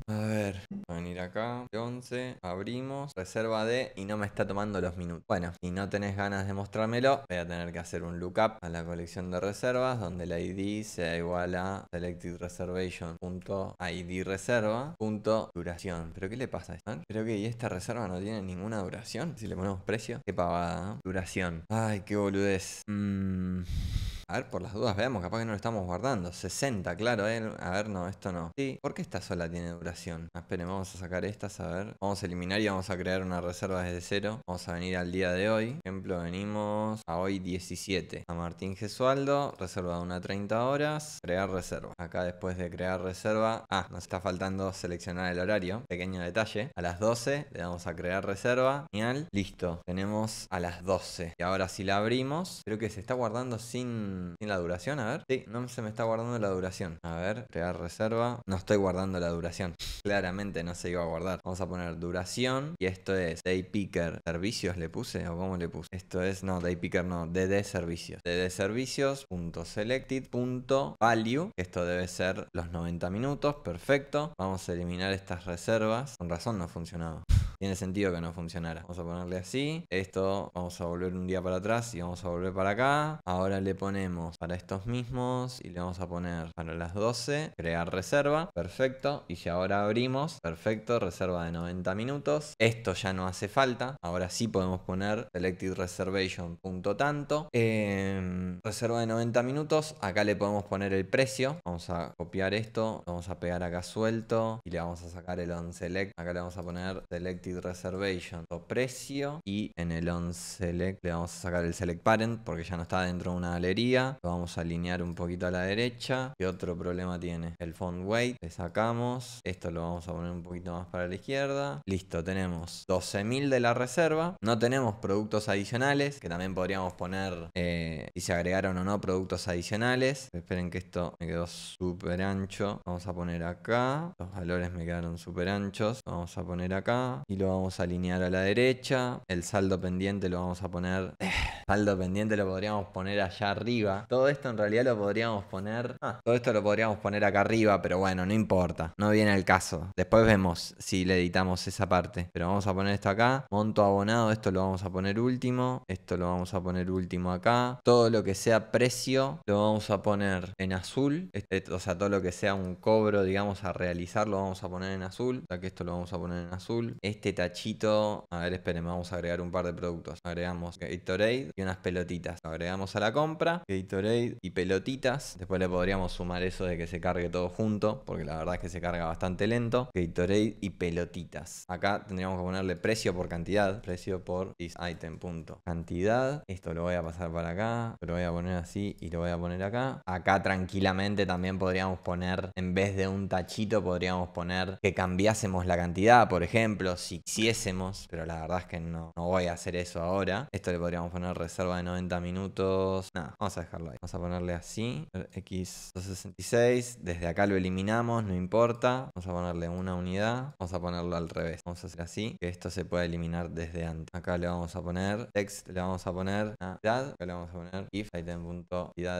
A ver, venir acá, 11, abrimos, reserva de y no me está tomando los minutos. Bueno, si no tenés ganas de mostrármelo, voy a tener que hacer un lookup a la colección de reservas donde la ID sea igual a punto selectedreservation.idreserva.duración. ¿Pero qué le pasa a esta Creo que esta reserva no tiene ninguna duración. Si le ponemos precio, qué pavada. Duración. Ay, qué boludez. Mmm... A ver, por las dudas, veamos, capaz que no lo estamos guardando. 60, claro, ¿eh? A ver, no, esto no. Sí, ¿por qué esta sola tiene duración? Esperemos ah, esperen, vamos a sacar estas, a ver. Vamos a eliminar y vamos a crear una reserva desde cero. Vamos a venir al día de hoy. Por ejemplo, venimos a hoy 17. A Martín Gesualdo, reserva de una 30 horas, crear reserva. Acá después de crear reserva, ah, nos está faltando seleccionar el horario. Pequeño detalle. A las 12 le damos a crear reserva. Genial. Listo. Tenemos a las 12. Y ahora si la abrimos, creo que se está guardando sin sin, la duración, a ver. Sí, no se me está guardando la duración. A ver, crear reserva. No estoy guardando la duración. Claramente no se iba a guardar. Vamos a poner duración. Y esto es Day Picker. ¿Servicios le puse o cómo le puse? Esto es, no, Day Picker no. DD Servicios. DD Servicios. Punto selected. Punto value. Esto debe ser los 90 minutos. Perfecto. Vamos a eliminar estas reservas. Con razón no ha funcionado, tiene sentido que no funcionara. Vamos a ponerle así. Esto vamos a volver un día para atrás y vamos a volver para acá. Ahora le ponemos para estos mismos y le vamos a poner para las 12, crear reserva, perfecto. Y si ahora abrimos, perfecto, reserva de 90 minutos. Esto ya no hace falta, ahora sí podemos poner selected reservation punto tanto. Em, reserva de 90 minutos, acá le podemos poner el precio. Vamos a copiar esto, vamos a pegar acá suelto y le vamos a sacar el on select. Acá le vamos a poner selected reservation o precio y en el on select le vamos a sacar el select parent porque ya no está dentro de una galería lo vamos a alinear un poquito a la derecha. ¿Qué otro problema tiene? El font weight. Le sacamos. Esto lo vamos a poner un poquito más para la izquierda. Listo, tenemos 12.000 de la reserva. No tenemos productos adicionales, que también podríamos poner eh, si se agregaron o no productos adicionales. Esperen que esto me quedó súper ancho. Vamos a poner acá. Los valores me quedaron súper anchos. vamos a poner acá. Y lo vamos a alinear a la derecha. El saldo pendiente lo vamos a poner... Eh, saldo pendiente lo podríamos poner allá arriba todo esto en realidad lo podríamos poner. Ah, todo esto lo podríamos poner acá arriba, pero bueno, no importa. No viene al caso. Después vemos si le editamos esa parte. Pero vamos a poner esto acá. Monto abonado, esto lo vamos a poner último. Esto lo vamos a poner último acá. Todo lo que sea precio lo vamos a poner en azul. Este, o sea, todo lo que sea un cobro, digamos, a realizar lo vamos a poner en azul. O que esto lo vamos a poner en azul. Este tachito, a ver, esperen, vamos a agregar un par de productos. Agregamos Gatorade y unas pelotitas. Lo agregamos a la compra Gatorade y pelotitas. Después le podríamos sumar eso de que se cargue todo junto, porque la verdad es que se carga bastante lento. Gatorade y pelotitas. Acá tendríamos que ponerle precio por cantidad, precio por this item, punto. Cantidad, esto lo voy a pasar para acá, lo voy a poner así y lo voy a poner acá. Acá tranquilamente también podríamos poner, en vez de un tachito, podríamos poner que cambiásemos la cantidad, por ejemplo, si quisiésemos, pero la verdad es que no, no voy a hacer eso ahora. Esto le podríamos poner reserva de 90 minutos. Nada, vamos a dejarlo ahí. Vamos a ponerle así, x266, desde acá lo eliminamos, no importa. Vamos a ponerle una unidad, vamos a ponerlo al revés. Vamos a hacer así, que esto se pueda eliminar desde antes. Acá le vamos a poner text, le vamos a poner unidad, acá le vamos a poner if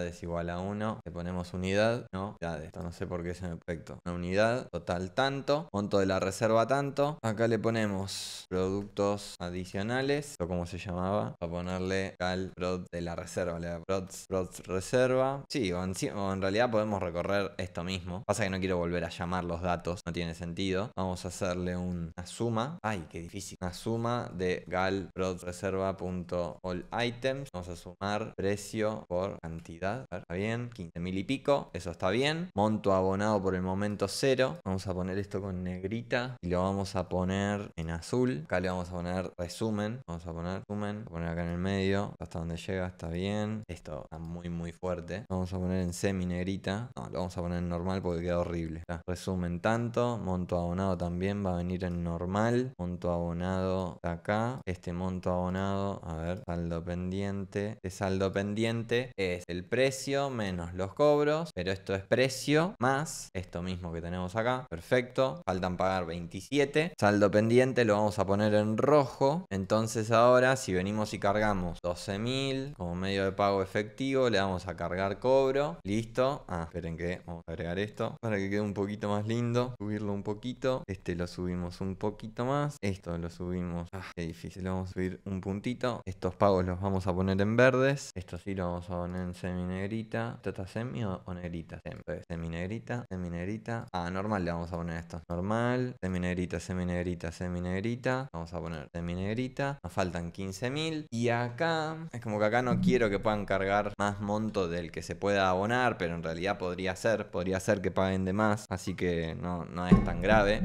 es igual a 1, le ponemos unidad, no, unidades. Esto no sé por qué es un efecto Una unidad, total tanto, monto de la reserva tanto. Acá le ponemos productos adicionales, o como se llamaba, a ponerle al prod de la reserva, le prods Reserva. Sí, o en, realidad podemos recorrer esto mismo. Pasa que no quiero volver a llamar los datos, no tiene sentido. Vamos a hacerle una suma. Ay, qué difícil. Una suma de gal items. Vamos a sumar precio por cantidad. está bien, 15 mil y pico. Eso está bien. Monto abonado por el momento cero. Vamos a poner esto con negrita y lo vamos a poner en azul. Acá le vamos a poner resumen. Vamos a poner resumen. a poner acá en el medio. Hasta donde llega, está bien. Esto muy muy fuerte. vamos a poner en semi negrita. No, lo vamos a poner en normal porque queda horrible. Resumen tanto. Monto abonado también va a venir en normal. Monto abonado acá. Este monto abonado, a ver, saldo pendiente. Este saldo pendiente es el precio menos los cobros. Pero esto es precio más esto mismo que tenemos acá. Perfecto. Faltan pagar 27. Saldo pendiente lo vamos a poner en rojo. Entonces ahora si venimos y cargamos 12.000 como medio de pago efectivo le vamos a cargar cobro. Listo. Ah, esperen que vamos a agregar esto para que quede un poquito más lindo. Subirlo un poquito. Este lo subimos un poquito más. Esto lo subimos. Ah, qué difícil. Lo vamos a subir un puntito. Estos pagos los vamos a poner en verdes. Esto sí lo vamos a poner en semi negrita. ¿Esto está semi o, negrita? semi negrita, semi negrita. Ah, normal le vamos a poner esto. Normal, semi negrita, semi negrita, semi negrita. Vamos a poner semi negrita. Nos faltan 15.000. Y acá, es como que acá no quiero que puedan cargar más monto del que se pueda abonar, pero en realidad podría ser, podría ser que paguen de más, así que no, no es tan grave.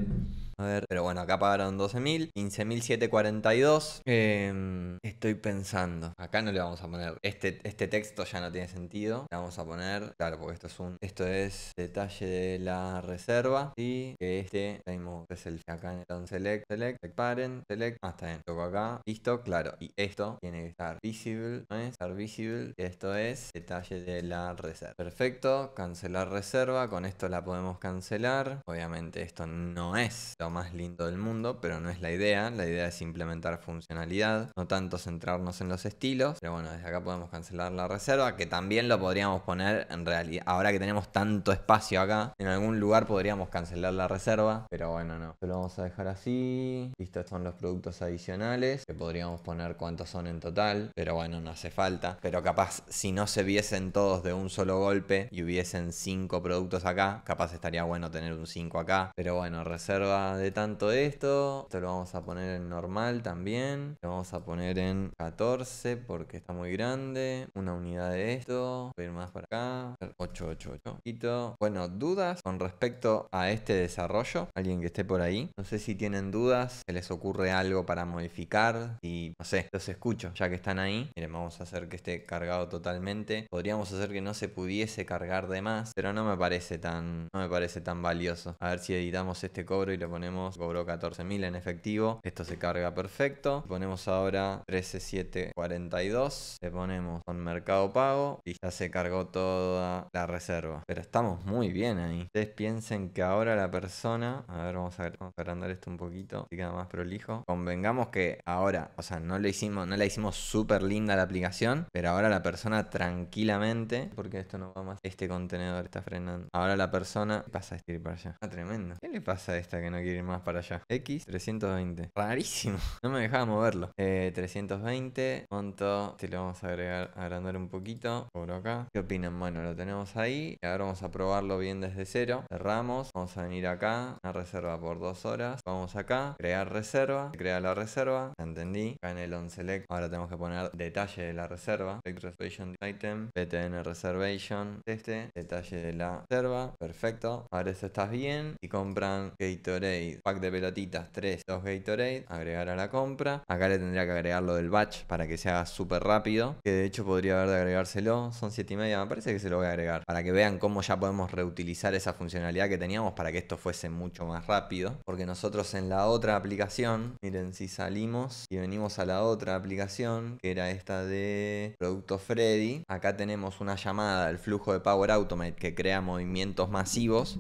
A ver, pero bueno, acá pagaron 12.000, 15.742. Em, estoy pensando. Acá no le vamos a poner. Este, este texto ya no tiene sentido. Le vamos a poner. Claro, porque esto es un. Esto es detalle de la reserva. Y que este es el acá en el select, select, select parent, select. Ah, está bien. Toco acá. Listo, claro. Y esto tiene que estar visible. ¿no es? Estar visible. Esto es detalle de la reserva. Perfecto. Cancelar reserva. Con esto la podemos cancelar. Obviamente, esto no es más lindo del mundo, pero no es la idea. La idea es implementar funcionalidad, no tanto centrarnos en los estilos. Pero bueno, desde acá podemos cancelar la reserva, que también lo podríamos poner en realidad. Ahora que tenemos tanto espacio acá, en algún lugar podríamos cancelar la reserva, pero bueno, no. lo vamos a dejar así. Listo, son los productos adicionales, que podríamos poner cuántos son en total, pero bueno, no hace falta. Pero capaz, si no se viesen todos de un solo golpe y hubiesen cinco productos acá, capaz estaría bueno tener un 5 acá. Pero bueno, reserva de tanto esto. Esto lo vamos a poner en normal también. Lo vamos a poner en 14 porque está muy grande. Una unidad de esto. Voy a ir más para acá. 888. Bueno, dudas con respecto a este desarrollo. Alguien que esté por ahí. No sé si tienen dudas. Se les ocurre algo para modificar. Y no sé, los escucho ya que están ahí. Miren, vamos a hacer que esté cargado totalmente. Podríamos hacer que no se pudiese cargar de más. Pero no me parece tan, no me parece tan valioso. A ver si editamos este cobro y lo ponemos ponemos, cobró 14.000 en efectivo, esto se carga perfecto, ponemos ahora 13.742, le ponemos con mercado pago y ya se cargó toda la reserva. Pero estamos muy bien ahí. Ustedes piensen que ahora la persona, a ver, vamos a, vamos a agrandar esto un poquito, que queda más prolijo. Convengamos que ahora, o sea, no, le hicimos, no le hicimos súper linda la aplicación, pero ahora la persona tranquilamente, porque esto no va más, este contenedor está frenando. Ahora la persona, pasa a este para allá? Ah, tremendo. ¿Qué le pasa a esta que no quiere más para allá. X, 320. Rarísimo. No me dejaba moverlo. 320. Eh, Monto. Si lo vamos a agregar, agrandar un poquito. Por acá. ¿Qué opinan? Bueno, lo tenemos ahí. Y ahora vamos a probarlo bien desde cero. Cerramos. Vamos a venir acá. Una reserva por dos horas. Vamos acá. Crear reserva. Se crea la reserva. entendí. Acá en el on select. Ahora tenemos que poner detalle de la reserva. reservation item. PTN reservation. Este. Detalle de la reserva. Perfecto. Ahora eso estás bien. Y compran Gatorade pack de pelotitas 3, 2 Gatorade, agregar a la compra. Acá le tendría que agregar lo del batch para que se haga súper rápido, que de hecho podría haber de agregárselo. Son 7 y media, me parece que se lo voy a agregar, para que vean cómo ya podemos reutilizar esa funcionalidad que teníamos para que esto fuese mucho más rápido. Porque nosotros en la otra aplicación, miren si salimos y venimos a la otra aplicación, que era esta de Producto Freddy, acá tenemos una llamada al flujo de Power Automate que crea movimientos masivos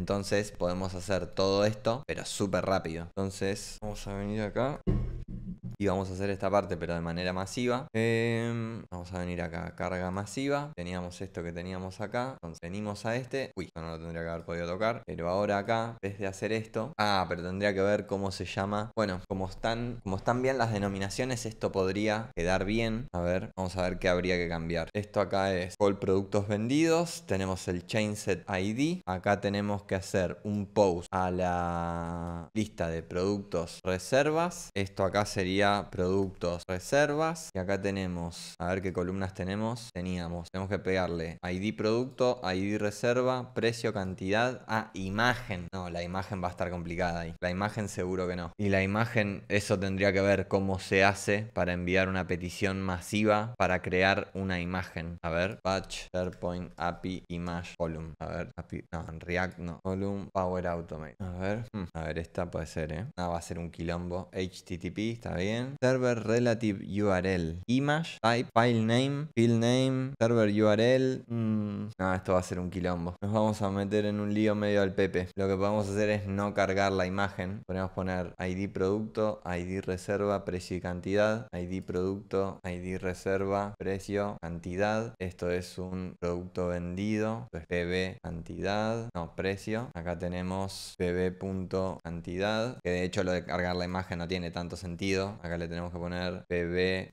entonces podemos hacer todo esto, pero súper rápido. Entonces vamos a venir acá y vamos a hacer esta parte, pero de manera masiva. Em, vamos a venir acá, carga masiva. Teníamos esto que teníamos acá. Entonces venimos a este. Uy, no lo tendría que haber podido tocar. Pero ahora acá, desde hacer esto. Ah, pero tendría que ver cómo se llama. Bueno, como están, como están bien las denominaciones, esto podría quedar bien. A ver, vamos a ver qué habría que cambiar. Esto acá es all productos vendidos. Tenemos el chainset ID. Acá tenemos que hacer un post a la lista de productos reservas. Esto acá sería productos, reservas. Y acá tenemos, a ver qué columnas tenemos. Teníamos, tenemos que pegarle ID producto, ID reserva, precio, cantidad. Ah, imagen. No, la imagen va a estar complicada ahí. La imagen seguro que no. Y la imagen, eso tendría que ver cómo se hace para enviar una petición masiva para crear una imagen. A ver, patch, SharePoint, API, image, column. A ver, API, no, en React no. Column, Power Automate. A ver, hmm, a ver, esta puede ser, ¿eh? Ah, va a ser un quilombo. HTTP, está bien server relative URL, image, type, file name, field name, server URL. Mm, no, esto va a ser un quilombo. Nos vamos a meter en un lío medio al Pepe. Lo que podemos hacer es no cargar la imagen. Podemos poner ID producto, ID reserva, precio y cantidad, ID producto, ID reserva, precio, cantidad. Esto es un producto vendido. Esto es PB cantidad, no precio. Acá tenemos pb.cantidad, que de hecho lo de cargar la imagen no tiene tanto sentido. Acá Acá le tenemos que poner pb.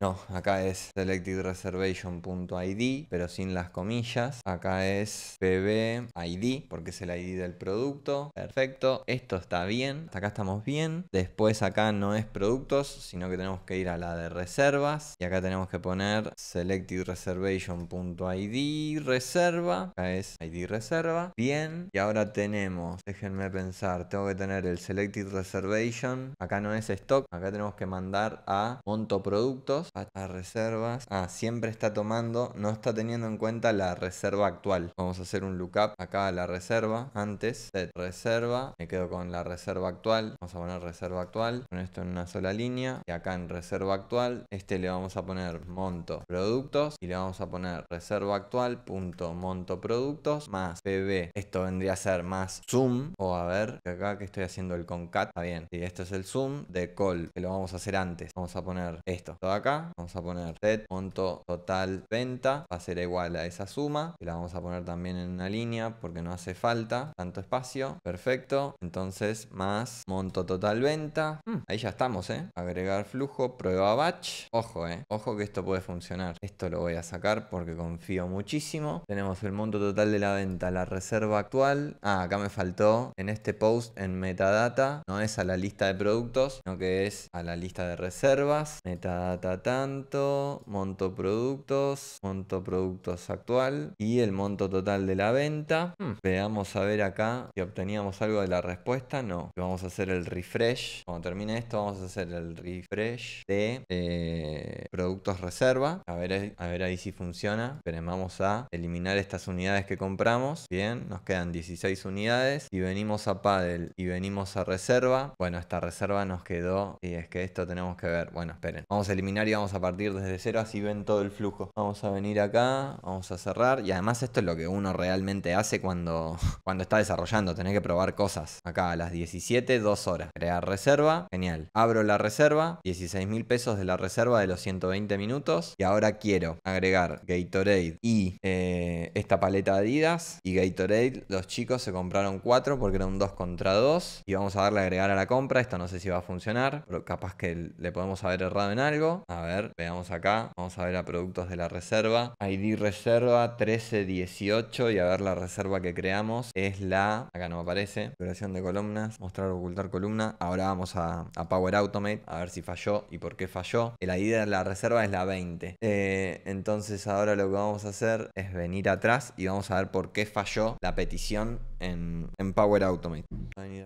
No, acá es selectedreservation.id, pero sin las comillas. Acá es pb.id, porque es el ID del producto. Perfecto, esto está bien. acá estamos bien. Después acá no es productos, sino que tenemos que ir a la de reservas. Y acá tenemos que poner selectedreservation.id reserva. Acá es ID reserva. Bien. Y ahora tenemos, déjenme pensar, tengo que tener el selected reservation. Acá no es stock, acá tenemos que mandar a monto productos a reservas. Ah, siempre está tomando, no está teniendo en cuenta la reserva actual. Vamos a hacer un lookup acá a la reserva. Antes, set reserva. Me quedo con la reserva actual. Vamos a poner reserva actual. Con esto en una sola línea. Y acá en reserva actual, este le vamos a poner monto productos. Y le vamos a poner reserva actual punto monto productos más pb. Esto vendría a ser más zoom. O a ver, acá que estoy haciendo el concat. Está bien. Y esto es el zoom de call lo vamos a hacer antes. Vamos a poner esto. Todo acá. Vamos a poner set monto total venta. Va a ser igual a esa suma. y la vamos a poner también en una línea porque no hace falta tanto espacio. Perfecto. Entonces más monto total venta. Hmm, ahí ya estamos, ¿eh? Agregar flujo. Prueba batch. Ojo, ¿eh? Ojo que esto puede funcionar. Esto lo voy a sacar porque confío muchísimo. Tenemos el monto total de la venta, la reserva actual. Ah, acá me faltó en este post en metadata. No es a la lista de productos, sino que es a la lista de reservas, metadata tanto, monto productos, monto productos actual y el monto total de la venta. Hmm. Veamos a ver acá si obteníamos algo de la respuesta. No. Vamos a hacer el refresh. Cuando termine esto vamos a hacer el refresh de eh, productos reserva. A ver, a ver ahí si funciona. pero vamos a eliminar estas unidades que compramos. Bien, nos quedan 16 unidades. Y venimos a Paddle y venimos a reserva. Bueno, esta reserva nos quedó eh, que esto tenemos que ver. Bueno, esperen. Vamos a eliminar y vamos a partir desde cero, así ven todo el flujo. Vamos a venir acá, vamos a cerrar. Y además esto es lo que uno realmente hace cuando, cuando está desarrollando. Tenés que probar cosas. Acá a las 17, 2 horas. Crear reserva. Genial. Abro la reserva. 16 mil pesos de la reserva de los 120 minutos. Y ahora quiero agregar Gatorade y eh, esta paleta de Adidas. Y Gatorade, los chicos se compraron 4 porque era un 2 contra 2. Y vamos a darle a agregar a la compra. Esto no sé si va a funcionar. Pero capaz que le podemos haber errado en algo. A ver, veamos acá. Vamos a ver a productos de la reserva. ID reserva 1318 y a ver la reserva que creamos. Es la... Acá no aparece. Duración de columnas. Mostrar ocultar columna. Ahora vamos a, Power Automate a ver si falló y por qué falló. El ID de la reserva es la 20. Eh, entonces ahora lo que vamos a hacer es venir atrás y vamos a ver por qué falló la petición en, Power Automate.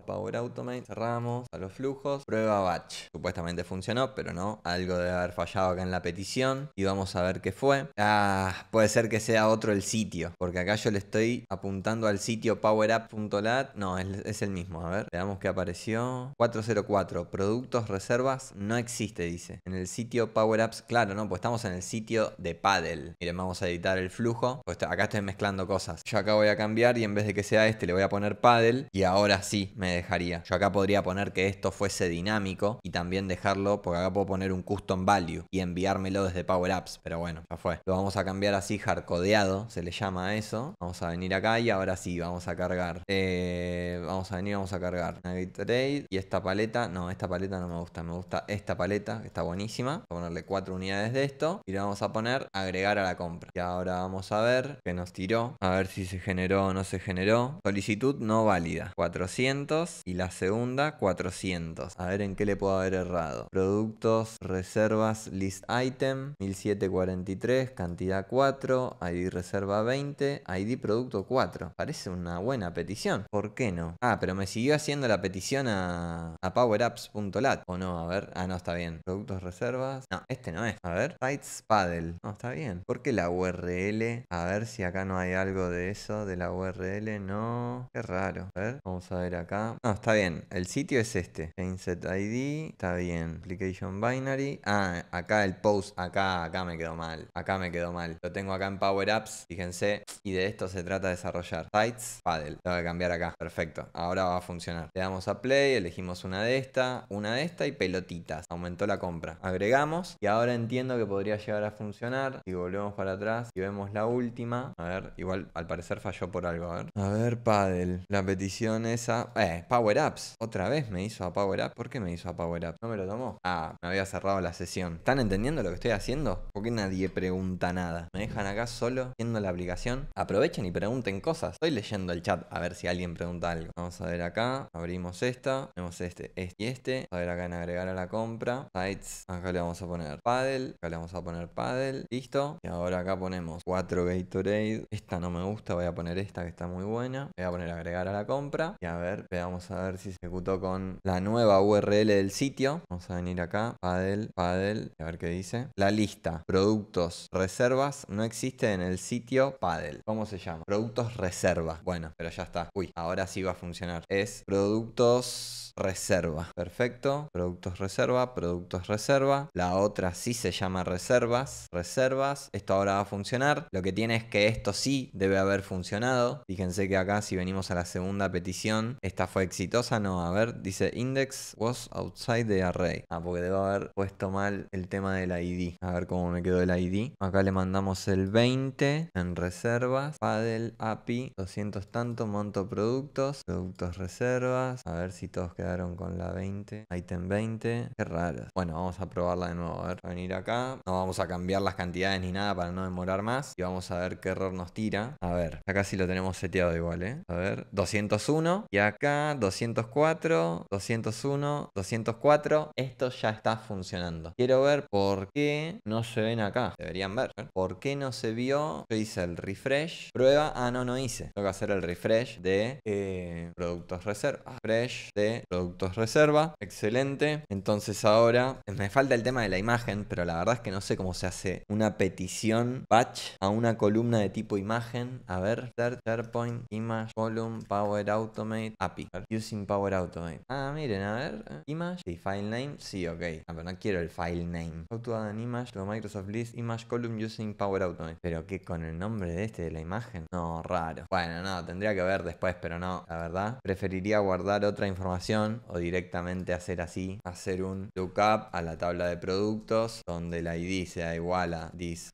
Power Automate, cerramos a los flujos, prueba batch. Supuestamente funcionó, pero no, algo debe haber fallado acá en la petición y vamos a ver qué fue. Ah, puede ser que sea otro el sitio, porque acá yo le estoy apuntando al sitio powerapp.lat. No, es, el mismo, a ver, veamos qué apareció. 404, productos, reservas, no existe, dice. En el sitio Apps. claro, no, pues estamos en el sitio de Paddle. Miren, vamos a editar el flujo. Pues acá estoy mezclando cosas. Yo acá voy a cambiar y en vez de que sea este, este, le voy a poner paddle y ahora sí me dejaría. Yo acá podría poner que esto fuese dinámico y también dejarlo porque acá puedo poner un custom value y enviármelo desde Power Apps, pero bueno, ya fue. Lo vamos a cambiar así hardcodeado, se le llama eso. Vamos a venir acá y ahora sí vamos a cargar. Eh, vamos a venir, vamos a cargar Trade y esta paleta, no, esta paleta no me gusta, me gusta esta paleta, está buenísima. Vamos a ponerle cuatro unidades de esto y le vamos a poner agregar a la compra. Y ahora vamos a ver que nos tiró, a ver si se generó o no se generó solicitud no válida. 400 y la segunda 400. A ver en qué le puedo haber errado. Productos, reservas, list item, 1743, cantidad 4, ID reserva 20, ID producto 4. Parece una buena petición. ¿Por qué no? Ah, pero me siguió haciendo la petición a, a powerups.lat. O no, a ver. Ah, no, está bien. Productos, reservas. No, este no es. A ver. Sites Paddle. No, está bien. ¿Por qué la URL? A ver si acá no hay algo de eso, de la URL. No. Qué raro. A ver, vamos a ver acá. No, ah, está bien. El sitio es este. insert ID. Está bien. Application Binary. Ah, acá el post. Acá, acá me quedó mal. Acá me quedó mal. Lo tengo acá en Power Apps. Fíjense. Y de esto se trata de desarrollar. Sites, paddle. voy a cambiar acá. Perfecto. Ahora va a funcionar. Le damos a play. Elegimos una de esta. Una de esta y pelotitas. Aumentó la compra. Agregamos. Y ahora entiendo que podría llegar a funcionar. Y volvemos para atrás y vemos la última. A ver, igual al parecer falló por algo. A ver. A ver, Paddle. La petición esa. Eh, Power Ups. Otra vez me hizo a Power Up. ¿Por qué me hizo a Power Up? ¿No me lo tomó? Ah, me había cerrado la sesión. ¿Están entendiendo lo que estoy haciendo? ¿Por qué nadie pregunta nada. Me dejan acá solo viendo la aplicación. Aprovechen y pregunten cosas. Estoy leyendo el chat a ver si alguien pregunta algo. Vamos a ver acá. Abrimos esta. Tenemos este, este y este. a ver acá en agregar a la compra. Sites. Acá le vamos a poner paddle. Acá le vamos a poner paddle. Listo. Y ahora acá ponemos 4 Gatorade. Esta no me gusta. Voy a poner esta que está muy buena voy a poner agregar a la compra. Y a ver, vamos a ver si se ejecutó con la nueva URL del sitio. Vamos a venir acá, Paddle, Paddle, a ver qué dice. La lista, productos, reservas, no existe en el sitio Paddle. ¿Cómo se llama? Productos reserva. Bueno, pero ya está. Uy, ahora sí va a funcionar. Es productos reserva. Perfecto. Productos reserva, productos reserva. La otra sí se llama reservas, reservas. Esto ahora va a funcionar. Lo que tiene es que esto sí debe haber funcionado. Fíjense que acá sí si venimos a la segunda petición. Esta fue exitosa, no, a ver, dice index was outside the array. Ah, porque debo haber puesto mal el tema del ID. A ver cómo me quedó el ID. Acá le mandamos el 20 en reservas, paddle, API, 200 tanto, monto productos, productos reservas. A ver si todos quedaron con la 20, item 20. Qué raro. Bueno, vamos a probarla de nuevo. A ver, a venir acá. No vamos a cambiar las cantidades ni nada para no demorar más. Y vamos a ver qué error nos tira. A ver, acá sí lo tenemos seteado igual, ¿eh? A ver, 201. Y acá, 204, 201, 204. Esto ya está funcionando. Quiero ver por qué no se ven acá. Deberían ver. ¿Por qué no se vio? Yo hice el refresh. Prueba. Ah, no, no hice. Tengo que hacer el refresh de eh, productos reserva. refresh de productos reserva. Excelente. Entonces ahora me falta el tema de la imagen, pero la verdad es que no sé cómo se hace una petición batch a una columna de tipo imagen. A ver, SharePoint, imagen column Power Automate, API. Using Power Automate. Ah, miren, a ver. Image, y File Name, sí, ok. Ah, pero no quiero el File Name. Auto image to Microsoft List, Image Column using Power Automate. Pero qué con el nombre de este de la imagen. No, raro. Bueno, no, tendría que ver después, pero no. La verdad, preferiría guardar otra información o directamente hacer así, hacer un lookup a la tabla de productos donde la ID sea igual a this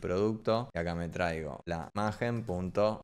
producto y acá me traigo la imagen.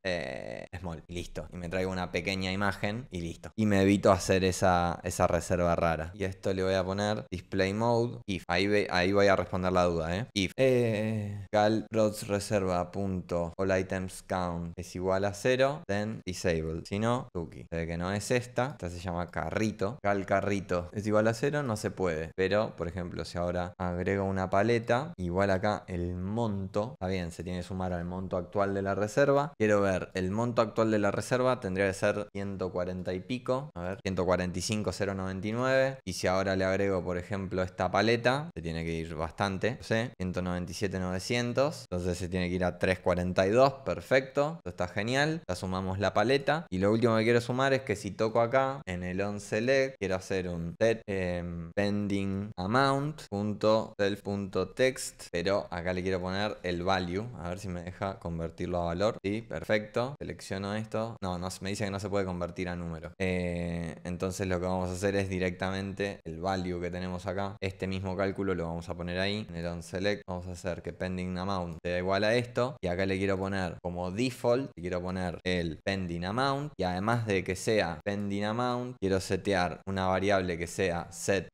Eh, eh, small listo. Y me traigo una pequeña imagen y listo. Y me evito hacer esa, esa reserva rara. Y esto le voy a poner display mode if. Ahí, ahí voy a responder la duda, ¿eh? If eh, cal rods reserva punto all items count es igual a cero, then disable. Si no, tuki. Se que no es esta. Esta se llama carrito. Cal carrito es igual a cero, no se puede. Pero, por ejemplo, si ahora agrego una paleta, igual acá el monto. Está bien, se tiene que sumar al monto actual de la reserva. Quiero ver el monto monto actual de la reserva tendría que ser 140 y pico. A ver, 145,099. Y si ahora le agrego, por ejemplo, esta paleta, se tiene que ir bastante. No sé, 197,900. Entonces se tiene que ir a 342. Perfecto. está genial. Ya sumamos la paleta. Y lo último que quiero sumar es que si toco acá en el 11 select, quiero hacer un set em, pending amount punto self punto text pero acá le quiero poner el value. A ver si me deja convertirlo a valor. Sí, perfecto selecciono esto, no, me dice que no se puede convertir a número. Eh, entonces lo que vamos a hacer es directamente el value que tenemos acá, este mismo cálculo lo vamos a poner ahí, en el onSelect vamos a hacer que pending amount sea igual a esto, y acá le quiero poner como default, quiero poner el pending amount, y además de que sea pending amount, quiero setear una variable que sea set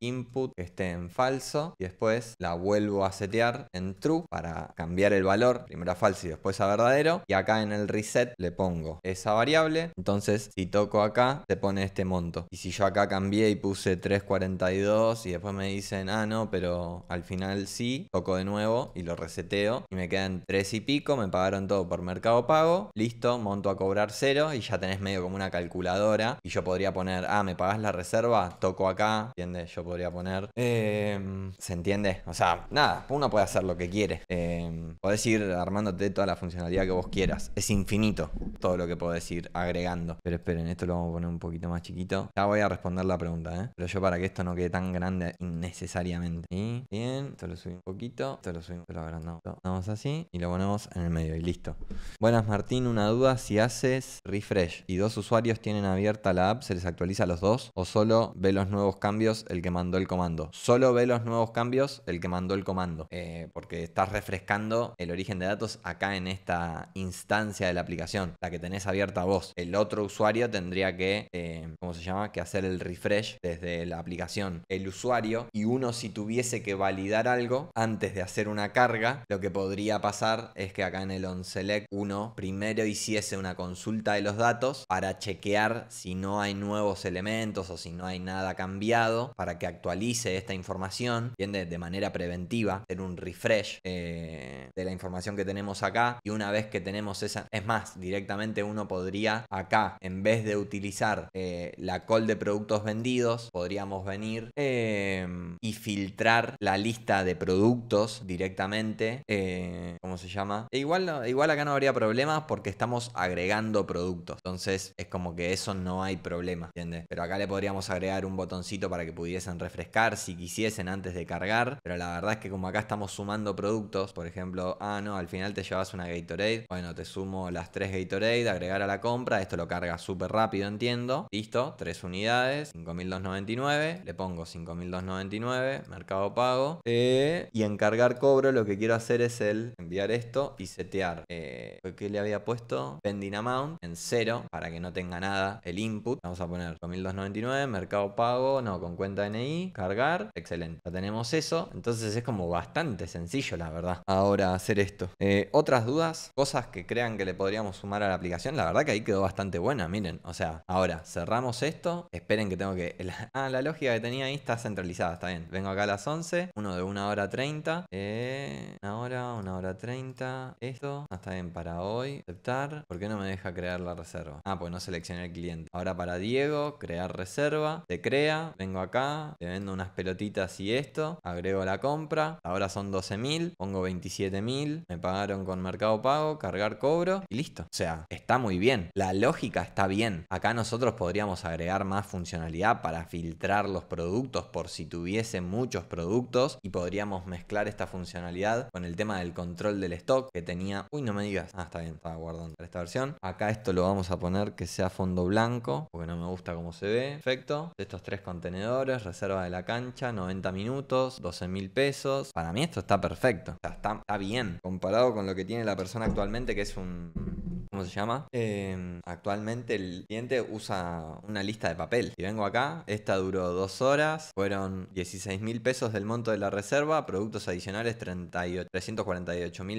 input que esté en falso, y después la vuelvo a setear en true para cambiar el valor, primero a falso y después a verdadero, y acá en el reset le pongo esa variable. Entonces, si toco acá, te pone este monto. Y si yo acá cambié y puse 342 y después me dicen, ah, no, pero al final sí, toco de nuevo y lo reseteo. Y me quedan 3 y pico, me pagaron todo por Mercado Pago. Listo, monto a cobrar cero y ya tenés medio como una calculadora. Y yo podría poner, ah, me pagas la reserva, toco acá. ¿Entiendes? Yo podría poner... Em, ¿Se entiende? O sea, nada, uno puede hacer lo que quiere. Eh, podés ir armándote toda la funcionalidad que vos quieras. Es infinito finito todo lo que puedo decir agregando. Pero esperen, esto lo vamos a poner un poquito más chiquito. Ya voy a responder la pregunta, ¿eh? Pero yo para que esto no quede tan grande innecesariamente. y Bien, esto lo subí un poquito, esto lo subimos, lo agrandamos. Vamos así y lo ponemos en el medio y listo. Buenas Martín, una duda, si haces refresh y dos usuarios tienen abierta la app, ¿se les actualiza a los dos o solo ve los nuevos cambios el que mandó el comando? Solo ve los nuevos cambios el que mandó el comando, eh, porque estás refrescando el origen de datos acá en esta instancia de la la aplicación, la que tenés abierta vos. El otro usuario tendría que, eh, ¿cómo se llama? Que hacer el refresh desde la aplicación. El usuario y uno si tuviese que validar algo antes de hacer una carga, lo que podría pasar es que acá en el OnSelect uno primero hiciese una consulta de los datos para chequear si no hay nuevos elementos o si no hay nada cambiado para que actualice esta información, ¿entiendes? De manera preventiva, hacer un refresh eh, de la información que tenemos acá y una vez que tenemos esa... Es más, directamente uno podría acá, en vez de utilizar eh, la call de productos vendidos, podríamos venir em, y filtrar la lista de productos directamente. Eh, ¿Cómo se llama? E igual, igual acá no habría problemas porque estamos agregando productos. Entonces es como que eso no hay problema, Pero acá le podríamos agregar un botoncito para que pudiesen refrescar si quisiesen antes de cargar. Pero la verdad es que como acá estamos sumando productos, por ejemplo, ah, no, al final te llevas una Gatorade. Bueno, te sumo las 3 Gatorade, agregar a la compra, esto lo carga súper rápido, entiendo. Listo, tres unidades, 5.299, le pongo 5.299, mercado pago. Eh, y en cargar cobro, lo que quiero hacer es el enviar esto y setear. Eh, ¿Qué le había puesto? Pending amount en cero para que no tenga nada el input. Vamos a poner 5.299, mercado pago, no, con cuenta NI, cargar, excelente. Ya tenemos eso, entonces es como bastante sencillo la verdad. Ahora hacer esto. Eh, otras dudas, cosas que crean que le podríamos sumar a la aplicación, la verdad que ahí quedó bastante buena, miren. O sea, ahora cerramos esto, esperen que tengo que... Ah, la lógica que tenía ahí está centralizada, está bien. Vengo acá a las 11, uno de una hora 30, eh, una hora, una hora 30, esto, ah, está bien para hoy, aceptar. ¿Por qué no me deja crear la reserva? Ah, pues no seleccioné el cliente. Ahora para Diego, crear reserva, se crea, vengo acá, le vendo unas pelotitas y esto, agrego la compra, ahora son 12.000, pongo 27.000, me pagaron con Mercado Pago, cargar cobro y listo. O sea, está muy bien. La lógica está bien. Acá nosotros podríamos agregar más funcionalidad para filtrar los productos por si tuviese muchos productos y podríamos mezclar esta funcionalidad con el tema del control del stock que tenía... Uy, no me digas. Ah, está bien, estaba guardando esta versión. Acá esto lo vamos a poner que sea fondo blanco porque no me gusta cómo se ve. Perfecto. Estos tres contenedores, reserva de la cancha, 90 minutos, 12 mil pesos. Para mí esto está perfecto. O sea, está, está bien comparado con lo que tiene la persona actualmente que es un Mm-hmm. se llama? Em, actualmente el cliente usa una lista de papel. Si vengo acá, esta duró dos horas, fueron 16 mil pesos del monto de la reserva, productos adicionales 348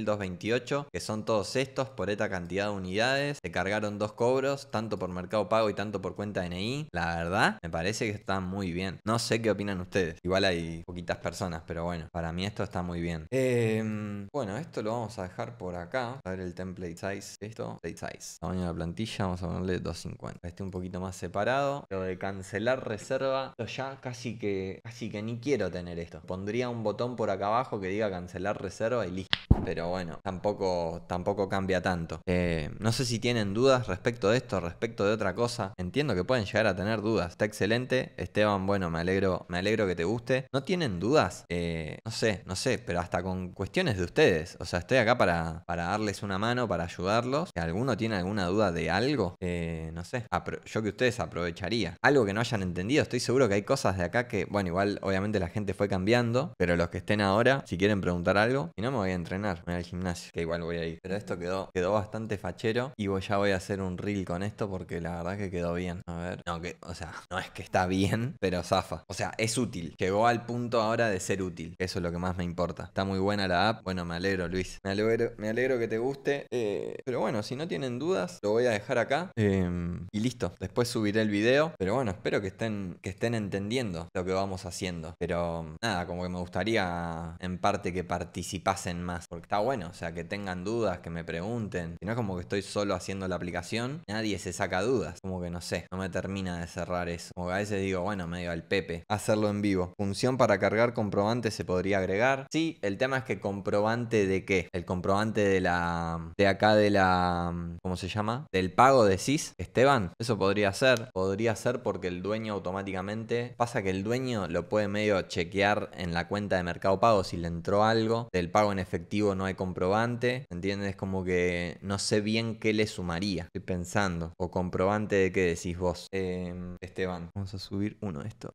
228, que son todos estos por esta cantidad de unidades. Se cargaron dos cobros, tanto por Mercado Pago y tanto por cuenta NI. La verdad, me parece que está muy bien. No sé qué opinan ustedes. Igual hay poquitas personas, pero bueno, para mí esto está muy bien. Em, bueno, esto lo vamos a dejar por acá. A ver el template size. Esto, size, Tamaño de la plantilla, vamos a ponerle 250. Este un poquito más separado. Lo de cancelar reserva, ya casi que, casi que ni quiero tener esto. Pondría un botón por acá abajo que diga cancelar reserva y listo pero bueno, tampoco, tampoco cambia tanto. Eh, no sé si tienen dudas respecto de esto, respecto de otra cosa. Entiendo que pueden llegar a tener dudas. Está excelente. Esteban, bueno, me alegro, me alegro que te guste. ¿No tienen dudas? Eh, no sé, no sé, pero hasta con cuestiones de ustedes. O sea, estoy acá para, darles una mano, para ayudarlos. Si alguno tiene alguna duda de algo, eh, no sé, yo que ustedes aprovecharía. Algo que no hayan entendido, estoy seguro que hay cosas de acá que, bueno, igual obviamente la gente fue cambiando, pero los que estén ahora, si quieren preguntar algo, y no me voy a entrenar al gimnasio, que igual voy a ir. Pero esto quedó, quedó bastante fachero y voy, ya voy a hacer un reel con esto porque la verdad que quedó bien. A ver, no, que, o sea, no es que está bien, pero zafa. O sea, es útil. Llegó al punto ahora de ser útil. Eso es lo que más me importa. Está muy buena la app. Bueno, me alegro, Luis. Me alegro, me alegro que te guste. Eh, pero bueno, si no tienen dudas, lo voy a dejar acá. Em, y listo. Después subiré el video. Pero bueno, espero que estén, que estén entendiendo lo que vamos haciendo. Pero nada, como que me gustaría en parte que participasen más está bueno, o sea, que tengan dudas, que me pregunten. Si no es como que estoy solo haciendo la aplicación, nadie se saca dudas. Como que no sé, no me termina de cerrar eso. Como que a veces digo, bueno, medio al Pepe, hacerlo en vivo. Función para cargar comprobante se podría agregar. Sí, el tema es que comprobante de qué? El comprobante de la. de acá de la. ¿Cómo se llama? Del pago de CIS, Esteban. Eso podría ser. Podría ser porque el dueño automáticamente. Pasa que el dueño lo puede medio chequear en la cuenta de Mercado Pago si le entró algo del pago en efectivo no hay comprobante, ¿entiendes? Como que no sé bien qué le sumaría, estoy pensando, o comprobante de qué decís vos. Em, Esteban, vamos a subir uno de esto,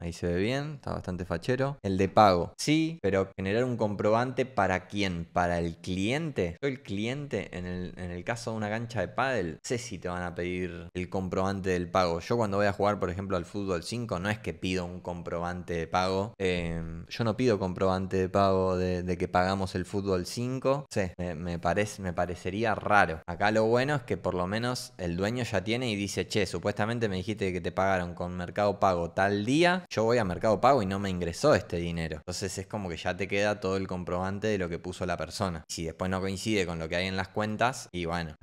ahí se ve bien, está bastante fachero. El de pago, sí, pero generar un comprobante para quién, para el cliente. Yo el cliente, en el, caso de una cancha de pádel, sé si te van a pedir el comprobante del pago. Yo cuando voy a jugar, por ejemplo, al fútbol 5, no es que pido un comprobante de pago. Em, yo no pido comprobante de pago de que pagamos el fútbol 5. Sí, me, parece, me parecería raro. Acá lo bueno es que por lo menos el dueño ya tiene y dice, che, supuestamente me dijiste que te pagaron con Mercado Pago tal día, yo voy a Mercado Pago y no me ingresó este dinero. Entonces es como que ya te queda todo el comprobante de lo que puso la persona. Si después no coincide con lo que hay en las cuentas, y bueno,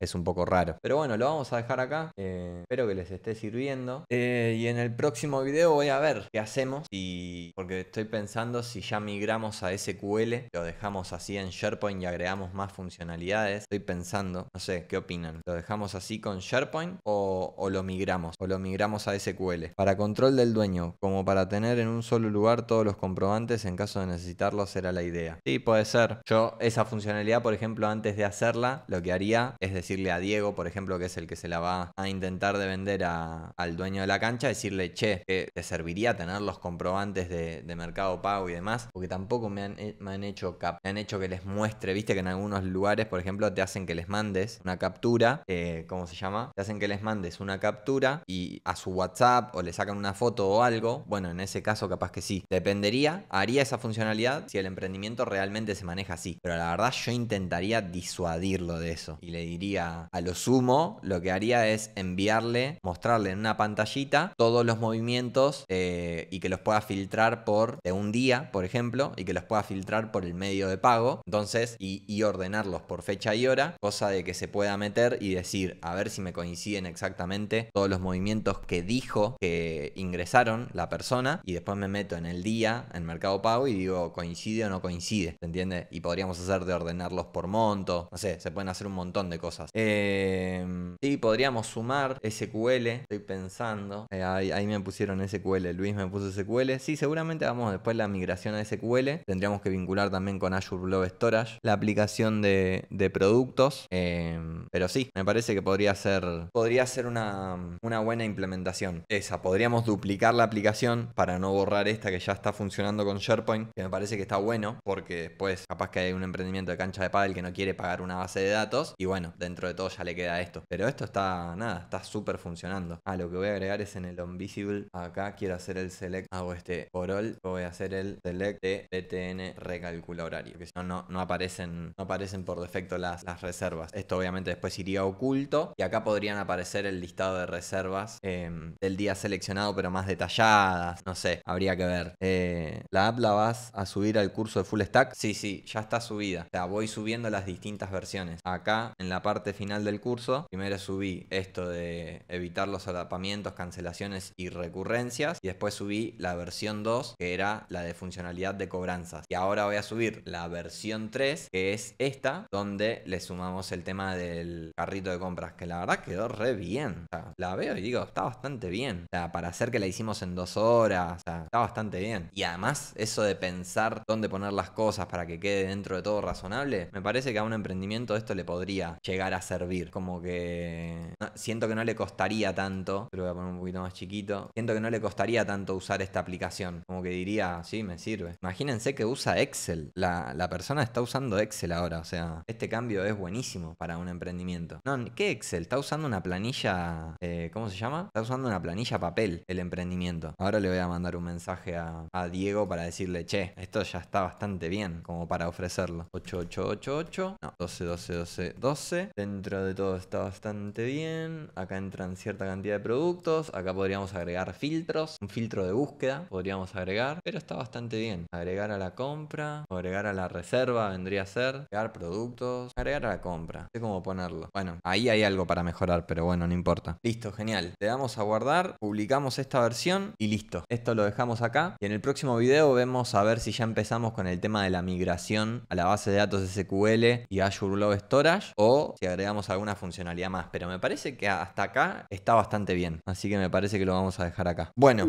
es un poco raro. Pero bueno, lo vamos a dejar acá. Eh, espero que les esté sirviendo. Eh, y en el próximo video voy a ver qué hacemos. Y porque estoy pensando si ya migramos a SQL. Lo de dejamos así en SharePoint y agregamos más funcionalidades. Estoy pensando, no sé, ¿qué opinan? ¿Lo dejamos así con SharePoint o, lo migramos? ¿O lo migramos a SQL? Para control del dueño, como para tener en un solo lugar todos los comprobantes en caso de necesitarlos, era la idea. Sí, puede ser. Yo esa funcionalidad, por ejemplo, antes de hacerla, lo que haría es decirle a Diego, por ejemplo, que es el que se la va a intentar de vender al dueño de la cancha, decirle, che, que eh, te serviría tener los comprobantes de, mercado pago y demás, porque tampoco me han, eh, me han hecho cap, han hecho que les muestre, viste que en algunos lugares, por ejemplo, te hacen que les mandes una captura, eh, ¿cómo se llama? Te hacen que les mandes una captura y a su WhatsApp o le sacan una foto o algo. Bueno, en ese caso capaz que sí. Dependería, haría esa funcionalidad si el emprendimiento realmente se maneja así. Pero la verdad yo intentaría disuadirlo de eso. Y le diría, a lo sumo, lo que haría es enviarle, mostrarle en una pantallita todos los movimientos eh, y que los pueda filtrar por de un día, por ejemplo, y que los pueda filtrar por el medio de pago, entonces, y, ordenarlos por fecha y hora, cosa de que se pueda meter y decir, a ver si me coinciden exactamente todos los movimientos que dijo que ingresaron la persona, y después me meto en el día, en Mercado Pago, y digo, coincide o no coincide, ¿se entiende? Y podríamos hacer de ordenarlos por monto, no sé, se pueden hacer un montón de cosas. Em, y podríamos sumar SQL, estoy pensando, eh, ahí, ahí me pusieron SQL, Luis me puso SQL, sí, seguramente vamos después la migración a SQL, tendríamos que vincular también con Azure Blob Storage, la aplicación de, productos. Em, pero sí, me parece que podría ser, podría ser una, una buena implementación. Esa, podríamos duplicar la aplicación para no borrar esta que ya está funcionando con SharePoint, que me parece que está bueno, porque después capaz que hay un emprendimiento de cancha de pádel que no quiere pagar una base de datos y bueno, dentro de todo ya le queda esto. Pero esto está, nada, está súper funcionando. Ah, lo que voy a agregar es en el visible acá quiero hacer el select, hago este por all, voy a hacer el select de BTN e recalculo horario, que si no, no, aparecen, no aparecen por defecto las, reservas. Esto obviamente después iría oculto y acá podrían aparecer el listado de reservas em, del día seleccionado, pero más detalladas, no sé, habría que ver. Eh, ¿La app la vas a subir al curso de Full Stack? Sí, sí, ya está subida. O sea, voy subiendo las distintas versiones. Acá, en la parte final del curso, primero subí esto de evitar los atrapamientos, cancelaciones y recurrencias, y después subí la versión 2, que era la de funcionalidad de cobranzas. Y ahora voy a subir la versión 3, que es esta, donde le sumamos el tema del carrito de compras, que la verdad quedó re bien. la veo y digo, está bastante bien. O sea, para hacer que la hicimos en dos horas, está bastante bien. Y además, eso de pensar dónde poner las cosas para que quede dentro de todo razonable, me parece que a un emprendimiento esto le podría llegar a servir. Como que siento que no le costaría tanto, pero voy a poner un poquito más chiquito, siento que no le costaría tanto usar esta aplicación. Como que diría, sí, me sirve. Imagínense que usa Excel la, persona está usando Excel ahora, o sea, este cambio es buenísimo para un emprendimiento. No, ¿qué Excel? Está usando una planilla, eh, ¿cómo se llama? Está usando una planilla papel el emprendimiento. Ahora le voy a mandar un mensaje a, Diego para decirle, che, esto ya está bastante bien como para ofrecerlo. 8888, no, 12, 12, 12, 12. Dentro de todo está bastante bien. Acá entran cierta cantidad de productos. Acá podríamos agregar filtros, un filtro de búsqueda podríamos agregar, pero está bastante bien. Agregar a la compra, agregar agregar a la reserva vendría a ser, agregar productos, agregar a la compra. No sé cómo ponerlo. Bueno, ahí hay algo para mejorar, pero bueno, no importa. Listo, genial. Le damos a guardar, publicamos esta versión y listo. Esto lo dejamos acá y en el próximo video vemos a ver si ya empezamos con el tema de la migración a la base de datos SQL y Azure Blob Storage o si agregamos alguna funcionalidad más. Pero me parece que hasta acá está bastante bien. Así que me parece que lo vamos a dejar acá. Bueno.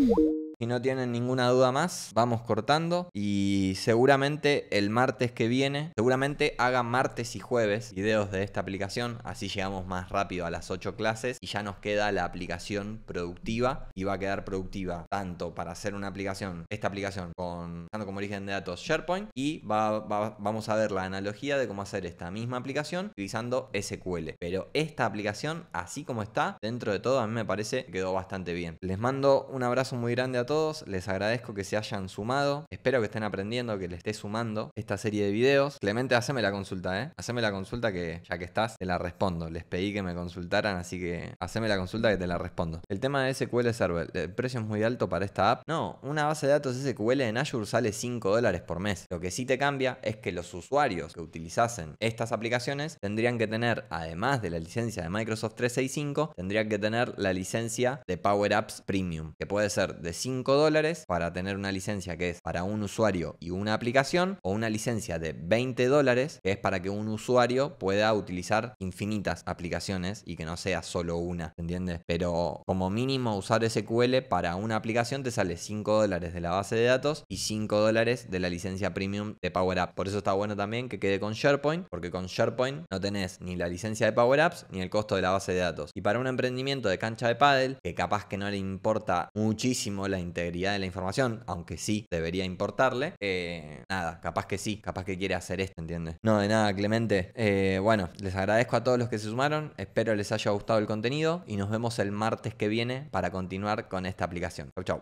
Si no tienen ninguna duda más, vamos cortando y seguramente el martes que viene, seguramente haga martes y jueves videos de esta aplicación, así llegamos más rápido a las 8 clases y ya nos queda la aplicación productiva y va a quedar productiva tanto para hacer una aplicación, esta aplicación con como origen de datos SharePoint y vamos a ver la analogía de cómo hacer esta misma aplicación utilizando SQL. Pero esta aplicación, así como está, dentro de todo a mí me parece que quedó bastante bien. Les mando un abrazo muy grande todos, les agradezco que se hayan sumado, espero que estén aprendiendo, que le esté sumando esta serie de videos. Clemente, haceme la consulta, ¿eh? Haceme la consulta que ya que estás, te la respondo. Les pedí que me consultaran, así que haceme la consulta que te la respondo. El tema de SQL Server, ¿el precio es muy alto para esta app? No, una base de datos SQL en Azure sale 5 dólares por mes. Lo que sí te cambia es que los usuarios que utilizasen estas aplicaciones tendrían que tener, además de la licencia de Microsoft 365, tendrían que tener la licencia de Power Apps Premium, que puede ser de 5 dólares para tener una licencia que es para un usuario y una aplicación, o una licencia de 20 dólares que es para que un usuario pueda utilizar infinitas aplicaciones y que no sea solo una, ¿entiendes? Pero como mínimo usar SQL para una aplicación te sale 5 dólares de la base de datos y 5 dólares de la licencia premium de Power Por eso está bueno también que quede con SharePoint, porque con SharePoint no tenés ni la licencia de Power ni el costo de la base de datos. Y para un emprendimiento de cancha de paddle que capaz que no le importa muchísimo la integridad de la información, aunque sí debería importarle, eh, nada, capaz que sí, capaz que quiere hacer esto, ¿entiendes? No, de nada, Clemente. Eh, bueno, les agradezco a todos los que se sumaron, espero les haya gustado el contenido y nos vemos el martes que viene para continuar con esta aplicación. Chau, chau.